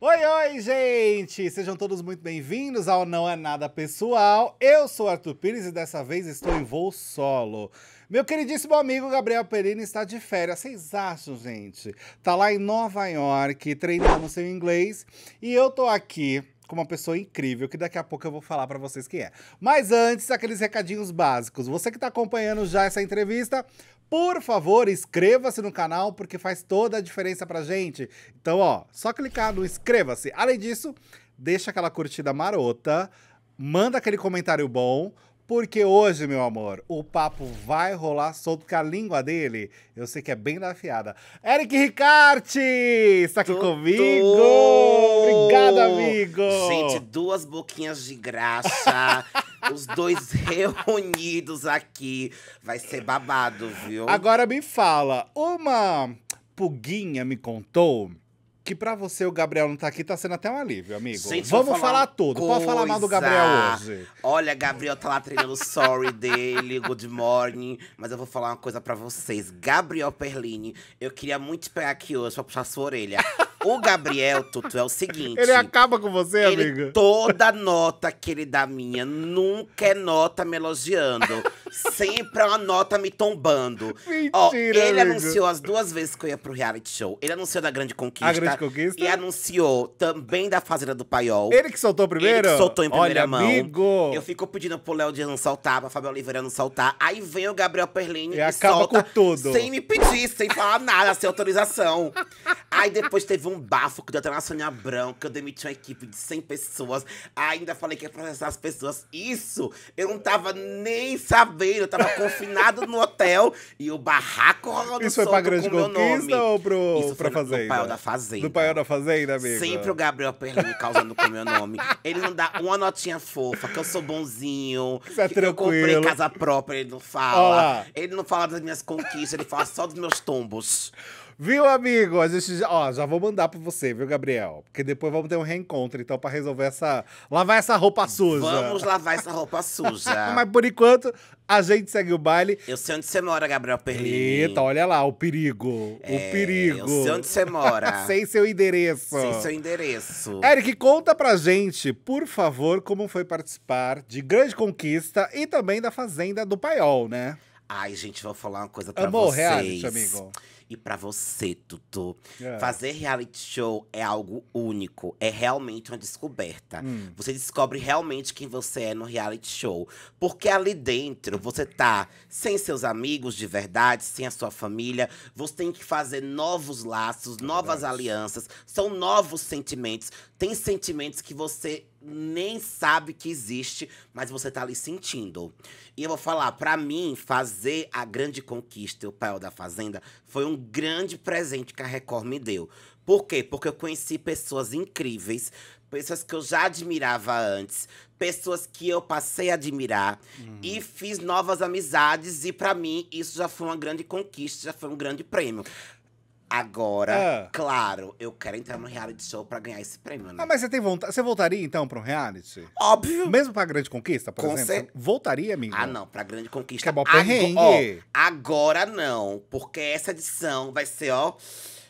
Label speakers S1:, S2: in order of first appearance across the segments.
S1: Oi, oi, gente! Sejam todos muito bem-vindos ao Não É Nada Pessoal. Eu sou Arthur Pires e dessa vez estou em voo solo. Meu queridíssimo amigo Gabriel Perini está de férias. Vocês acham, gente? Tá lá em Nova York treinando seu inglês e eu tô aqui com uma pessoa incrível, que daqui a pouco eu vou falar para vocês quem é. Mas antes, aqueles recadinhos básicos. Você que está acompanhando já essa entrevista, por favor, inscreva-se no canal, porque faz toda a diferença pra gente. Então, ó, só clicar no inscreva-se. Além disso, deixa aquela curtida marota, manda aquele comentário bom, porque hoje, meu amor, o papo vai rolar solto com a língua dele. Eu sei que é bem da afiada. Eric Ricarte! Está aqui comigo! Obrigado, amigo! Gente,
S2: duas boquinhas de graça. os dois reunidos aqui. Vai ser babado, viu? Agora
S1: me fala, uma puguinha me contou que para você o Gabriel não tá aqui tá sendo até um alívio, amigo. Gente, Vamos falar, tudo. Coisa. Pode falar mal do Gabriel hoje.
S2: Olha, Gabriel tá lá treinando o sorry dele, good morning. Mas eu vou falar uma coisa para vocês. Gabriel Perlini, eu queria muito te pegar aqui hoje pra puxar sua orelha. O Gabriel, Tutu, é o seguinte. Ele acaba
S1: com você, ele, amiga. Toda
S2: nota que ele dá minha nunca é nota me elogiando. sempre é uma nota me tombando.
S1: Mentira, Ó, ele amigo. anunciou as
S2: duas vezes que eu ia pro reality show. Ele anunciou da Grande Conquista. A Grande Conquista. E anunciou também da Fazenda do Paiol. Ele que soltou primeiro? Ele que soltou em primeira Olha, mão. Amigo. Eu fico pedindo pro Léo Dias não saltar, pra Fabio Oliveira não saltar. Aí vem o Gabriel Perlini e, e acaba com tudo. Sem me pedir, sem falar nada, sem autorização. Aí depois teve um um bafo que deu até na que Branca, demiti uma equipe de 100 pessoas, ainda falei que ia processar as pessoas. Isso, eu não tava nem sabendo, eu tava confinado no hotel e o barraco rolando Isso foi pra Grande Conquista ou
S1: pro, Isso pra Fazenda? Do Paiol da Fazenda. Do Paiol da Fazenda, amigo. Sempre o
S2: Gabriel Perlini causando com o meu nome. Ele não dá uma notinha fofa, que eu sou bonzinho, é que eu comprei casa própria, ele não fala. Olá.
S1: Ele não fala das minhas conquistas, ele fala só dos meus tombos. Viu, amigo? A gente já, ó, já vou mandar pra você, viu, Gabriel? Porque depois vamos ter um reencontro, então, pra resolver essa. Lavar essa roupa suja. Vamos
S2: lavar essa roupa suja. Mas
S1: por enquanto, a gente segue o baile. Eu sei onde você mora, Gabriel Perlini. Eita, olha lá, o perigo. É, o perigo. Eu sei onde você mora. Sem seu endereço. Sem seu endereço. Eric, conta pra gente, por favor, como foi participar de Grande Conquista e também da Fazenda do Paiol, né?
S2: Ai, gente, vou falar uma coisa pra Amor, vocês. Amor, reality, amigo. E para você, Tutu, é. fazer reality show é algo único, é realmente uma descoberta. Hum. Você descobre realmente quem você é no reality show. Porque ali dentro você tá sem seus amigos de verdade, sem a sua família, você tem que fazer novos laços, é novas alianças, são novos sentimentos. Tem sentimentos que você nem sabe que existe, mas você tá ali sentindo. E eu vou falar, para mim, fazer a grande conquista e o Pai da Fazenda foi um grande presente que a Record me deu. Por quê? Porque eu conheci pessoas incríveis, pessoas que eu já admirava antes, pessoas que eu passei a admirar uhum. e fiz novas amizades e para mim isso já foi uma grande conquista, já foi um grande prêmio. Agora, ah. claro, eu quero entrar no reality show pra ganhar esse prêmio, né? Ah, mas você
S1: tem vontade. Você voltaria então pra um reality? Óbvio. Mesmo pra grande conquista, por Com exemplo? Voltaria,
S2: amigo. Ah, não, pra grande conquista. Que é bom perrengue. Agora, ó, agora não, porque essa edição vai ser, ó.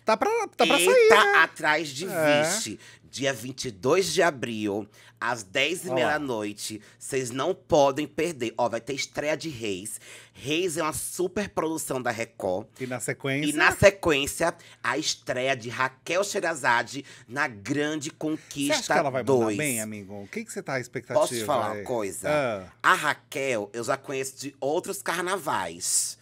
S2: Tá pra, tá pra sair. Tá né? atrás de é. vice. Dia 22 de abril às 10 e meia da noite. Vocês não podem perder. Ó, vai ter estreia de Reis. Reis é uma super produção da Record. E na sequência? E na sequência, a estreia de Raquel Sherazade na Grande Conquista você acha que ela vai dois. bem,
S1: amigo? O que, que você tá à expectativa? Posso te falar aí? uma coisa? Ah.
S2: A Raquel, eu já conheço de outros carnavais.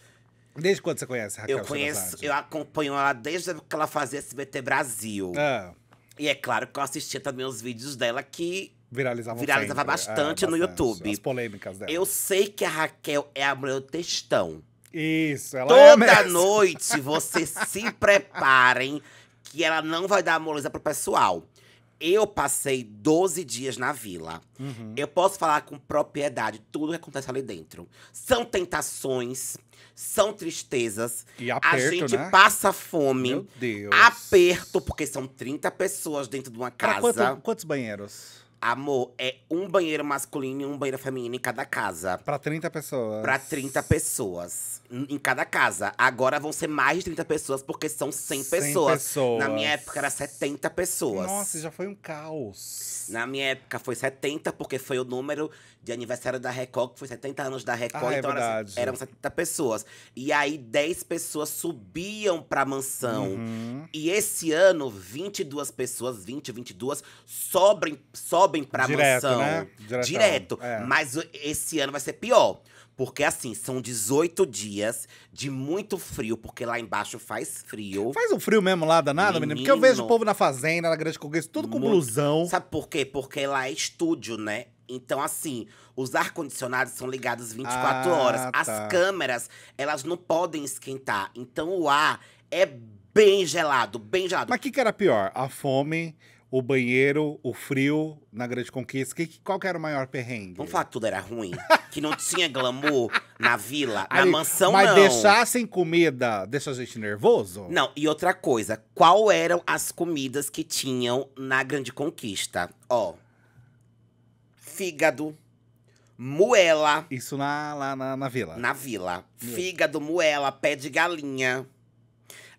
S1: Desde quando você conhece a Raquel Eu conheço, Sherazade?
S2: eu acompanho ela desde que ela fazia SBT Brasil. Ah. E é claro que eu assistia também os vídeos dela que Viralizava, Viralizava sempre. É, bastante é, no bastante.
S1: YouTube. As polêmicas dela.
S2: Eu sei que a Raquel é a meu textão.
S1: Isso, ela é Toda é
S2: noite vocês se preparem que ela não vai dar moleza pro pessoal. Eu passei 12 dias na vila. Uhum. Eu posso falar com propriedade tudo que acontece ali dentro. São tentações, são tristezas. E aperto, a gente né? passa fome. Meu Deus. Aperto, porque são 30 pessoas dentro de uma casa. Quanto, quantos banheiros? Amor, é um banheiro masculino e um banheiro feminino em cada casa.
S1: Pra 30 pessoas. Pra
S2: 30 pessoas. Em cada casa. Agora vão ser mais de 30 pessoas, porque são 100, 100 pessoas. pessoas. Na minha época era 70 pessoas.
S1: Nossa, já foi um caos.
S2: Na minha época foi 70, porque foi o número de aniversário da Record, que foi 70 anos da Record, ah, é então é eram, eram 70 pessoas. E aí 10 pessoas subiam pra mansão. Uhum. E esse ano, 22 pessoas, 20, 22, sobem, sobem pra Direto, mansão. Né? Diretão. Direto. É. Mas esse ano vai ser pior. Porque assim, são 18 dias de muito frio, porque lá embaixo faz
S1: frio. Faz um frio mesmo lá, danada, menino? menino? Porque eu vejo o povo na fazenda, na Grande Conquista, tudo com muito. blusão.
S2: Sabe por quê? Porque lá é estúdio, né? Então, assim, os ar-condicionados são ligados 24 ah, horas. As tá. câmeras, elas não podem esquentar. Então, o ar
S1: é bem gelado, bem gelado. Mas o que, que era pior? A fome o banheiro, o frio na Grande Conquista? Que, qual que era o maior perrengue? Vamos falar que tudo era ruim.
S2: que não tinha glamour na vila, na Aí, mansão, mas não. Mas deixar
S1: sem comida deixa a gente nervoso?
S2: Não, e outra coisa. Qual eram as comidas que tinham na Grande Conquista? Ó, fígado, moela. Isso na, lá na, na vila? Na vila. Meu. Fígado, moela, pé de galinha.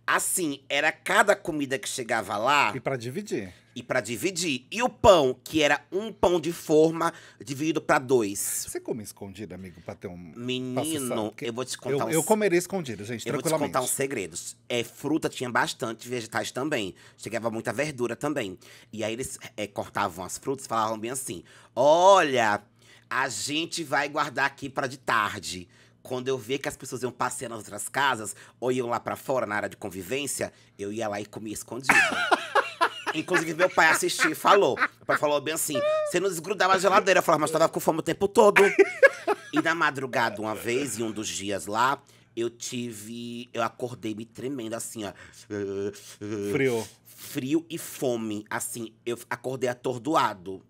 S2: Assim, era cada comida que chegava lá. E para dividir e para dividir. E o pão, que era um pão de forma dividido para dois. Você come escondido, amigo, pra ter um. Menino, eu vou te contar. Eu, uns... eu comeria
S1: escondido, gente, eu tranquilamente. vou te contar uns
S2: segredos. É, fruta tinha bastante, vegetais também. Chegava muita verdura também. E aí eles é, cortavam as frutas e falavam bem assim: olha, a gente vai guardar aqui para de tarde quando eu via que as pessoas iam passeando nas outras casas, ou iam lá para fora, na área de convivência, eu ia lá e comia escondido. Inclusive, meu pai assistiu e falou. Meu pai falou bem assim: você não desgrudava a geladeira. Eu falava, mas eu tava com fome o tempo todo. E na madrugada, uma vez, em um dos dias lá, eu tive. Eu acordei me tremendo assim, ó. Frio. Frio e fome. Assim, eu acordei atordoado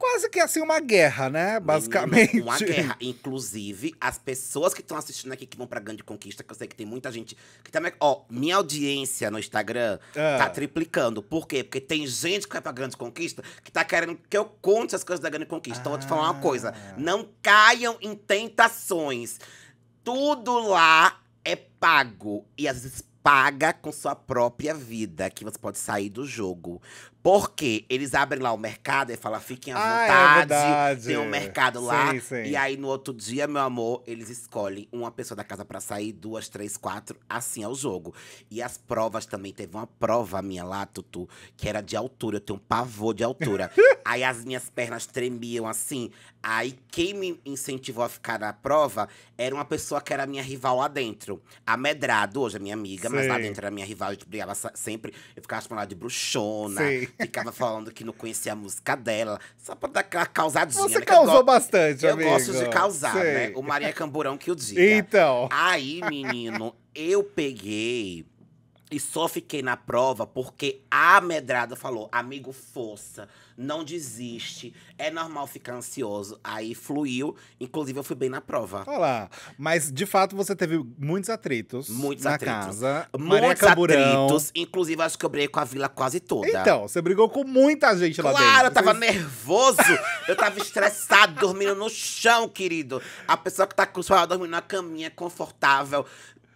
S1: quase que assim uma guerra, né? Basicamente. Uma guerra.
S2: Inclusive, as pessoas que estão assistindo aqui que vão pra Grande Conquista, que eu sei que tem muita gente que também. Ó, minha audiência no Instagram ah. tá triplicando. Por quê? Porque tem gente que vai pra Grande Conquista que tá querendo que eu conte as coisas da Grande Conquista. Ah. Então, vou te falar uma coisa: ah. não caiam em tentações. Tudo lá é pago. E às vezes paga com sua própria vida, que você pode sair do jogo. Porque eles abrem lá o mercado e falam, fiquem à ah, é vontade. é tem um mercado lá. Sim, sim. E aí, no outro dia, meu amor, eles escolhem uma pessoa da casa para sair, duas, três, quatro. Assim é o jogo. E as provas também. Teve uma prova minha lá, Tutu, que era de altura. Eu tenho um pavor de altura. aí as minhas pernas tremiam assim. Aí quem me incentivou a ficar na prova era uma pessoa que era minha rival lá dentro. A Medrado, hoje é minha amiga, Sim. mas lá dentro era minha rival. A gente brigava sempre. Eu ficava falando de bruxona. Sim ficava falando que não conhecia a música dela, só pra dar aquela causadinha. Você né? causou eu bastante, eu amigo. Eu gosto de causar, né? Sei. né? O Maria Camburão que o diga. Então. Aí, menino, eu peguei e só fiquei na prova porque a medrada falou, amigo, força não desiste, é normal ficar ansioso. Aí fluiu, inclusive eu fui bem na prova. Olha
S1: lá. Mas de fato você teve muitos atritos muitos na atritos. casa. Maria muitos Camburão. atritos,
S2: inclusive acho que eu briguei com a vila quase toda. Então,
S1: você brigou com muita gente claro, lá dentro. Claro, eu
S2: tava nervoso, eu tava estressado, dormindo no chão, querido. A pessoa que tá com o dormindo na caminha, confortável,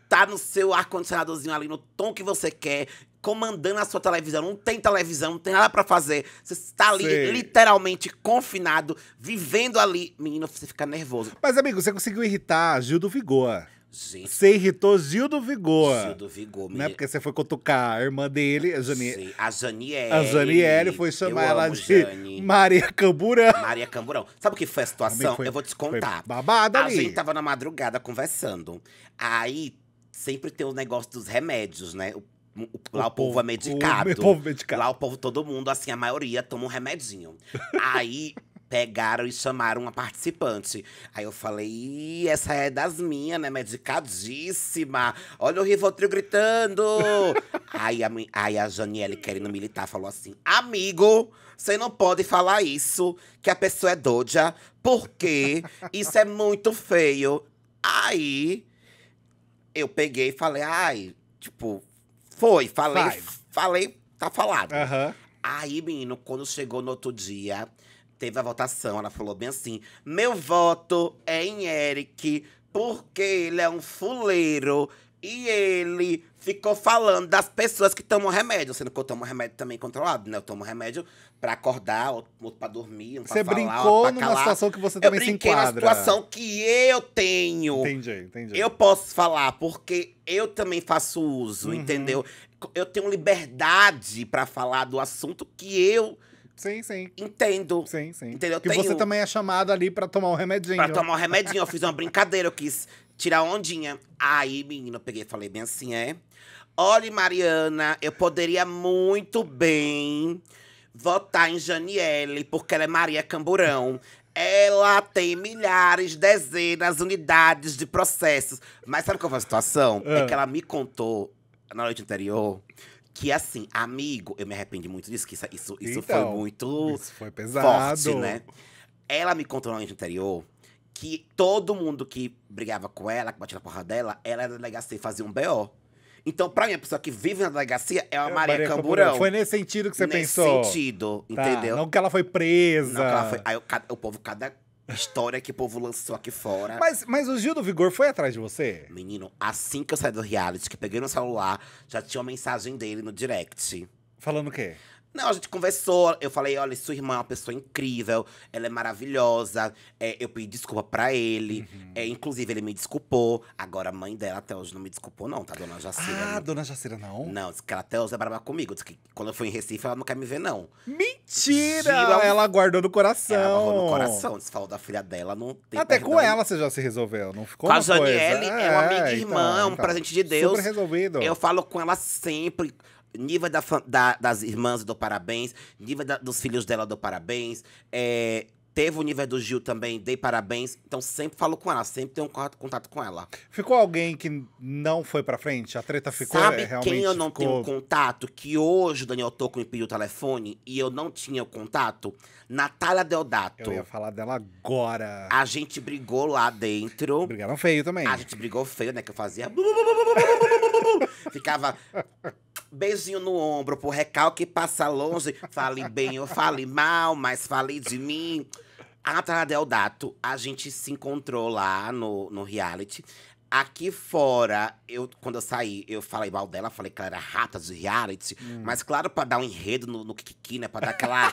S2: tá no seu ar-condicionadozinho ali no tom que você quer, comandando a sua televisão, não tem televisão, não tem nada para fazer. Você está ali literalmente confinado, vivendo ali. Menino, você fica nervoso.
S1: Mas, amigo, você conseguiu irritar Gil do Vigor. Gente. Você irritou Gil do Vigor. Gil do Vigor, menino. Né? Porque você foi cutucar a irmã dele, a Janiele. A Janiele. A Janiele foi chamar ela de Jane. Maria Camburão.
S2: Maria Camburão. Sabe o que foi a situação? Foi, Eu vou te contar. Babada ali. A gente tava na madrugada conversando. Aí sempre tem o negócio dos remédios, né? O Lá o, o povo, é povo, é medicado. O povo medicado. Lá o povo, todo mundo, assim, a maioria toma um remedinho. Aí pegaram e chamaram uma participante. Aí eu falei, Ih, essa é das minhas, né? Medicadíssima. Olha o Rivotril gritando. aí, a, aí a Janiele, querendo militar, falou assim: Amigo, você não pode falar isso, que a pessoa é doja, porque isso é muito feio. Aí eu peguei e falei, ai, tipo, foi, falei, falei, tá falado. Aí, menino, quando chegou no outro dia, teve a votação, ela falou bem assim: meu voto é em Eric, porque ele é um fuleiro e ele ficou falando das pessoas que tomam remédio, sendo que eu tomo remédio também controlado, né? Eu tomo remédio pra acordar, outro, pra dormir, um pra Você falar, brincou pra numa situação que você também se enquadra. Eu brinquei na situação que eu tenho. Entendi, entendi. Eu posso falar, porque eu também faço uso, uhum. entendeu? Eu tenho liberdade para falar do assunto que eu Sim, sim.
S1: Entendo. Sim, sim. Entendeu? Que Tenho... você também é chamado ali pra tomar um remedinho. Pra tomar um remedinho.
S2: eu fiz uma brincadeira, eu quis tirar ondinha. Aí, menina, eu peguei e falei bem assim, é. Olha, Mariana, eu poderia muito bem votar em Janiele, porque ela é Maria Camburão. Ela tem milhares, dezenas, unidades de processos. Mas sabe qual foi a situação? É, é que ela me contou na noite anterior que assim, amigo, eu me arrependi muito disso, que isso, isso, isso então, foi muito isso foi pesado. forte, né? Ela me contou na noite anterior que todo mundo que brigava com ela, que batia na porra dela, ela era delegacia e fazia um B.O. Então, pra mim, a pessoa que vive na delegacia é a é Maria, Maria Camburão. Camburão. Foi nesse sentido que você nesse pensou? Nesse sentido, tá, entendeu? Não que ela foi presa. Não que ela foi... Aí o, o povo, cada História que o povo lançou aqui fora. Mas, mas o Gil do Vigor foi atrás de você? Menino, assim que eu saí do reality, que peguei no celular, já tinha uma mensagem dele no direct. Falando o quê? Não, a gente conversou. Eu falei: olha, sua irmã é uma pessoa incrível, ela é maravilhosa. É, eu pedi desculpa pra ele. Uhum. É, inclusive, ele me desculpou. Agora, a mãe dela até hoje não me desculpou, não, tá, dona Jacira?
S1: Ah, né? dona Jacira não?
S2: Não, disse que ela até hoje é brava comigo. Disse que quando eu fui em Recife, ela não quer me ver, não. Mentira! É ela
S1: guardou no coração. Ela guardou no coração.
S2: Você falou da filha dela, não tem Até perdão. com ela
S1: você já se resolveu, não ficou? Com a Janiele, é, é uma amiga é, irmã, então, um então, presente de Deus. Super
S2: resolvido. Eu falo com ela sempre. Niva da, da, das irmãs do parabéns, Niva da, dos filhos dela do parabéns. É, teve o nível do Gil também, dei parabéns. Então sempre falo com ela, sempre tenho
S1: um contato com ela. Ficou alguém que não foi pra frente? A treta ficou Sabe realmente quem eu não ficou... tenho
S2: contato? Que hoje o Daniel Toco me pediu o telefone e eu não tinha o contato? Natália Deodato. Eu ia falar dela
S1: agora.
S2: A gente brigou lá dentro. Brigaram feio também. A gente brigou feio, né? Que eu fazia... Ficava... Beijinho no ombro, pro recalque passa longe. Fale bem ou fale mal, mas fale de mim. A del dato, a gente se encontrou lá no, no reality. Aqui fora, eu, quando eu saí, eu falei mal dela, falei que ela era rata de reality. Hum. Mas claro, pra dar um enredo no, no Kiki, né? Pra dar aquela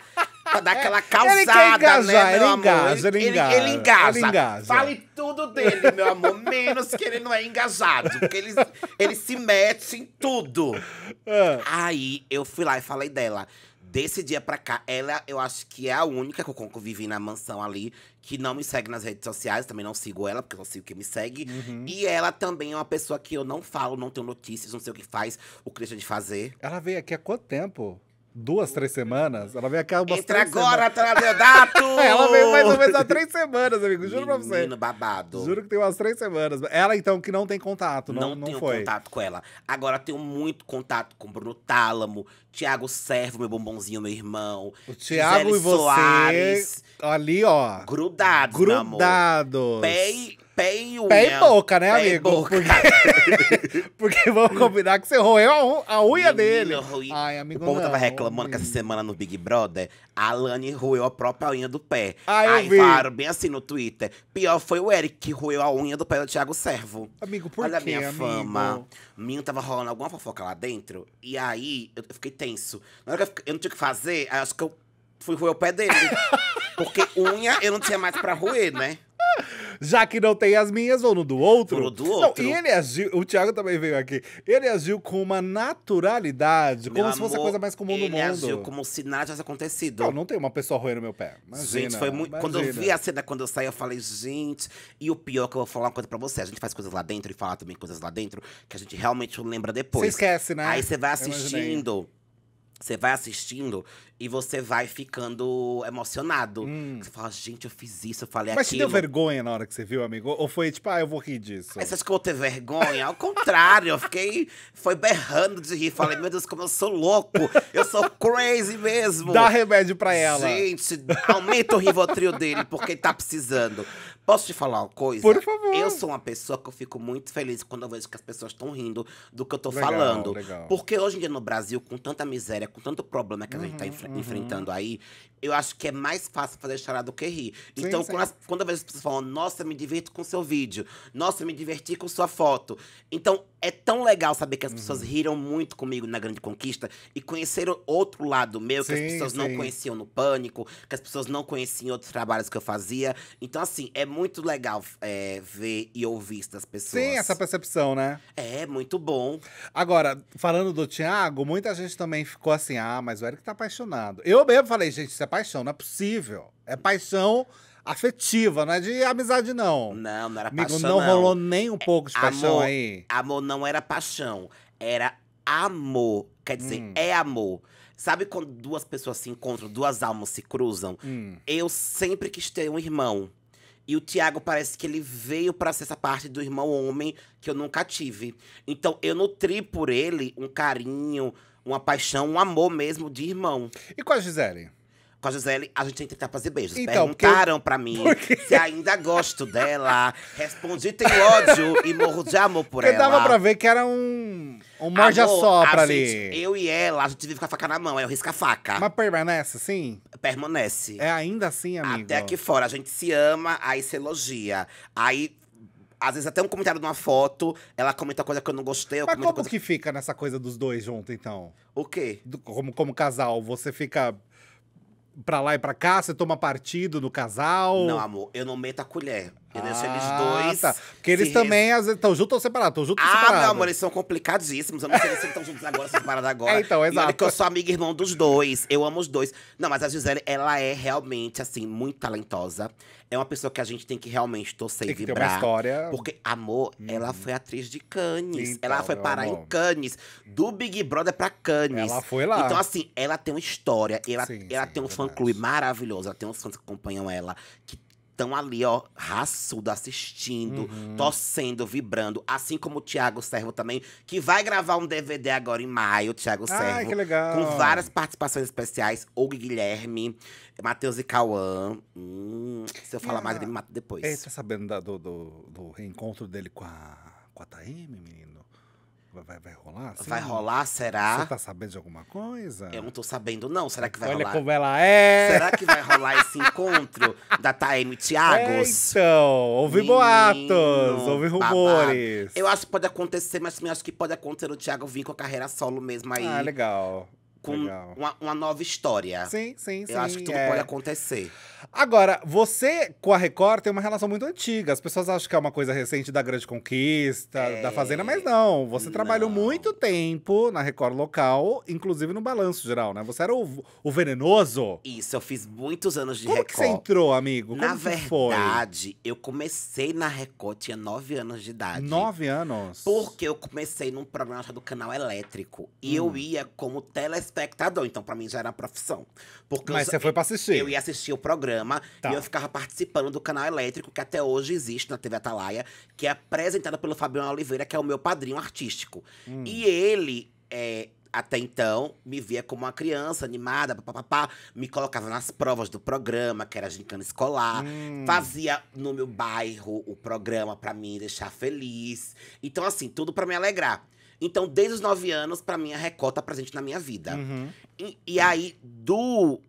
S2: pra dar aquela causada, ele quer engasar, né, meu ele amor? Engasa, ele, ele, engasa, ele, engasa. Fale tudo dele, meu amor, menos que ele não é engasado, porque ele, ele se mete em tudo. Ah. Aí eu fui lá e falei dela. Desse dia pra cá, ela, eu acho que é a única que eu convivi na mansão ali, que não me segue nas redes sociais, também não sigo ela, porque eu não sigo quem me segue. Uhum. E ela também é uma pessoa que eu não falo, não tenho notícias, não sei o que faz, o que deixa
S1: de fazer. Ela veio aqui há quanto tempo? duas, três semanas. Ela vem cá umas Entra agora,
S2: Tradeodato! ela veio mais ou menos há três
S1: semanas, amigo. Juro Menino pra você. Menino babado. Juro que tem umas três semanas. Ela, então, que não tem contato, não, não, não tenho foi. contato
S2: com ela. Agora, tenho muito contato com Bruno Tálamo, Tiago Servo, meu bombonzinho, meu irmão. O Tiago e você, Soares.
S1: Ali, ó. Grudados, Grudado. Pé pé e unha. Pé e boca, né, pé amigo? boca. Porque... Porque vamos combinar que você roeu a, unha Menino, dele. Rui... Ai, amigo, O povo não, tava reclamando
S2: que essa semana no Big Brother, a Alane roeu a própria unha do pé. Ai, Aí falaram bem assim no Twitter. Pior foi o Eric que roeu a unha do pé do Thiago Servo.
S1: Amigo, por Olha Olha a minha amigo? fama.
S2: Minha tava rolando alguma fofoca lá dentro. E aí, eu fiquei tenso. Na hora que eu não tinha o que fazer, acho que eu fui roer o pé dele. Porque unha eu não tinha mais pra roer, né?
S1: Já que não tem as minhas, vou no do outro. Vou no do outro. Não, e ele agiu, o Thiago também veio aqui, ele agiu com uma naturalidade, meu como amor, se fosse a coisa mais comum do mundo. Ele agiu como
S2: se nada tivesse acontecido. Não, não tem uma pessoa roendo meu pé. Imagina, gente, foi muito. Quando eu vi a cena, quando eu saí, eu falei, gente. E o pior é que eu vou falar uma coisa pra você: a gente faz coisas lá dentro e fala também coisas lá dentro que a gente realmente lembra depois. Você esquece, né? Aí você vai assistindo. Você vai assistindo e você vai ficando emocionado. Hum. Você fala, gente, eu fiz isso, eu falei Mas aquilo. Mas te deu vergonha
S1: na hora que você viu, amigo? Ou foi tipo,
S2: ah, eu vou rir disso? você acha que eu vou ter vergonha? Ao contrário, eu fiquei foi berrando de rir. Falei, meu Deus, como eu sou louco. Eu sou crazy mesmo. Dá remédio pra ela. Gente, aumenta o Rivotril dele, porque ele tá precisando. Posso te falar uma coisa? Por favor. Eu sou uma pessoa que eu fico muito feliz quando eu vejo que as pessoas estão rindo do que eu tô legal, falando. Legal. Porque hoje em dia no Brasil, com tanta miséria, com tanto problema que uhum, a gente tá uhum, enf uhum. enfrentando aí, eu acho que é mais fácil fazer chorar do que rir. então, sim. Quando, as, quando as pessoas falam nossa, me divirto com seu vídeo, nossa, me diverti com sua foto. Então, é tão legal saber que as uhum. pessoas riram muito comigo na Grande Conquista e conheceram outro lado meu, sim, que as pessoas não conheciam no Pânico, que as pessoas não conheciam em outros trabalhos que eu fazia. Então, assim, é muito legal é, ver e ouvir isso das pessoas. Sim, essa
S1: percepção, né? É, muito bom. Agora, falando do Thiago, muita gente também ficou assim, ah, mas o Eric tá apaixonado. Eu mesmo falei, gente, se paixão, não é possível. É paixão afetiva, não é de amizade, não. Não, não era Amigo, paixão. Não, não rolou nem um pouco de é, paixão aí.
S2: Amor não era paixão, era amor. Quer dizer, hum. é amor. Sabe quando duas pessoas se encontram, duas almas se cruzam? Hum. Eu sempre quis ter um irmão. E o Tiago parece que ele veio para ser essa parte do irmão homem que eu nunca tive. Então eu nutri por ele um carinho, uma paixão, um amor mesmo de irmão. E com a é, Gisele? Com a Gisele, a gente tem que tentar fazer beijos. Então, Perguntaram porque... pra mim se ainda gosto dela. Respondi, tem ódio e morro de amor por porque ela. Porque dava pra ver
S1: que era um. Um de assopra ali. Gente,
S2: eu e ela, a gente vive com a faca na mão, é o risca-faca. Mas permanece assim? Permanece. É ainda assim, amigo? Até aqui fora. A gente se ama, aí se elogia. Aí às vezes até um comentário de uma foto, ela comenta coisa que eu não gostei. Eu Mas como coisa... que
S1: fica nessa coisa dos dois juntos então? O quê? Do, como, como casal, você fica pra lá e pra cá? Você toma partido no casal? Não, amor,
S2: eu não meto a colher. Entendeu? Ah, eles dois. Tá. Porque eles também,
S1: às vezes, estão juntos ou separados? junto ah, ou meu amor, eles são complicadíssimos. Eu não sei se eles
S2: estão juntos agora, separados agora. É, então, exato. olha que eu sou amiga e irmão dos dois. Eu amo os dois. Não, mas a Gisele, ela é realmente, assim, muito talentosa. É uma pessoa que a gente tem que realmente torcer e vibrar. Tem uma história. Porque, amor, hum. ela uhum. foi atriz de Cannes. Então, ela foi parar amor. em Cannes. Do Big Brother pra Cannes. Ela foi lá. Então, assim, ela tem uma história. Ela, sim, ela sim, tem um é fã-clube maravilhoso. Ela tem uns fãs que acompanham ela, que estão ali, ó, raçudo, assistindo, uhum. torcendo, vibrando. Assim como o Tiago Servo também, que vai gravar um DVD agora em maio, Tiago Servo. que legal. Com várias participações especiais. O Guilherme, Matheus e Cauã. Hum, se eu falar mais, ah. ele me mata depois. É, você tá
S1: sabendo da, do, do, do,
S2: reencontro dele com
S1: a, com a Taíme menina? Vai, vai rolar? Assim? Vai rolar, será? Você tá sabendo de alguma coisa? Eu não
S2: tô sabendo, não. Será que vai Olha rolar? Olha como ela é! Será que vai rolar esse encontro da Taeme Thiagos? É, então, houve boatos, houve rumores. Eu acho que pode acontecer, mas também acho que pode acontecer o Thiago vir com a carreira solo mesmo aí. Ah, legal. Com uma, uma, nova história. Sim,
S1: sim, sim. Eu acho que tudo é. pode acontecer. Agora, você com a Record tem uma relação muito antiga. As pessoas acham que é uma coisa recente da Grande Conquista, é... da Fazenda, mas não. Você não. trabalhou muito tempo na Record local, inclusive no balanço geral, né? Você era o, o venenoso. Isso, eu fiz muitos
S2: anos de Como Record. Como que você
S1: entrou, amigo? Como na verdade,
S2: eu comecei na Record, tinha nove anos de idade.
S1: Nove anos?
S2: Porque eu comecei num programa do Canal Elétrico. E hum. eu ia como telespectador, então pra mim já era profissão. Porque mas eu, você foi pra assistir? Eu ia assistir o programa programa. Tá. E eu ficava participando do canal elétrico, que até hoje existe na TV Atalaia, que é apresentado pelo Fabiano Oliveira, que é o meu padrinho artístico. Hum. E ele. É, até então, me via como uma criança animada, papapá, me colocava nas provas do programa, que era gincana escolar, hum. fazia no meu bairro o programa para me deixar feliz. Então, assim, tudo para me alegrar. Então, desde os nove anos, para mim, a Record tá presente na minha vida. Uhum. E, e, aí, do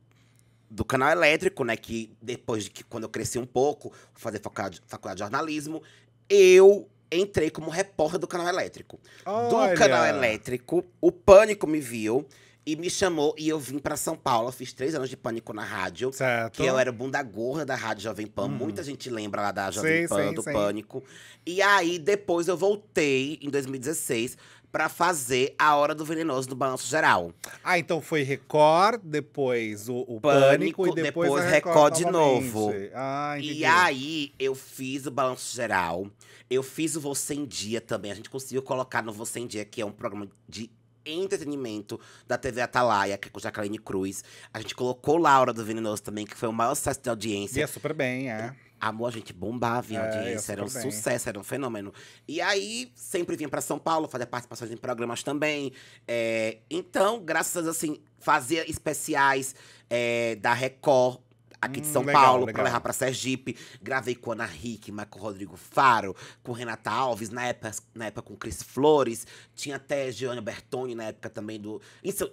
S2: do canal elétrico, né? Que depois de que quando eu cresci um pouco, fazer faculdade, faculdade de jornalismo, eu entrei como repórter do canal elétrico.
S1: Olha. Do canal
S2: elétrico, o pânico me viu e me chamou e eu vim para São Paulo. Eu fiz três anos de pânico na rádio. Certo. Que eu era bunda gorda da Rádio Jovem Pan. Hum. Muita gente lembra lá da Jovem sim, Pan, sim, do sim. pânico. E aí, depois eu voltei em 2016 para fazer a Hora do Venenoso do Balanço Geral.
S1: Ah, então foi Record, depois o, o Pânico, Pânico, e depois, depois Record, Record de novo. Ah, entendi. E
S2: aí eu fiz o Balanço Geral, eu fiz o Você em Dia também. A gente conseguiu colocar no Você em Dia, que é um programa de entretenimento da TV Atalaia, que é com Jacqueline Cruz. A gente colocou Laura do Venenoso também, que foi o maior sucesso de audiência. Ia é super bem, é. Amor, a gente bombava em é, audiência, era um bem. sucesso, era um fenômeno. E aí, sempre vinha para São Paulo, fazia participações em programas também. É, então, graças, assim, fazia especiais é, da Record, aqui de hum, São hum, legal, Paulo, para levar para Sergipe. Gravei com Ana Rick, com Rodrigo Faro, com Renata Alves, na época, na época com Cris Flores. Tinha até Gianni Bertoni na época também do.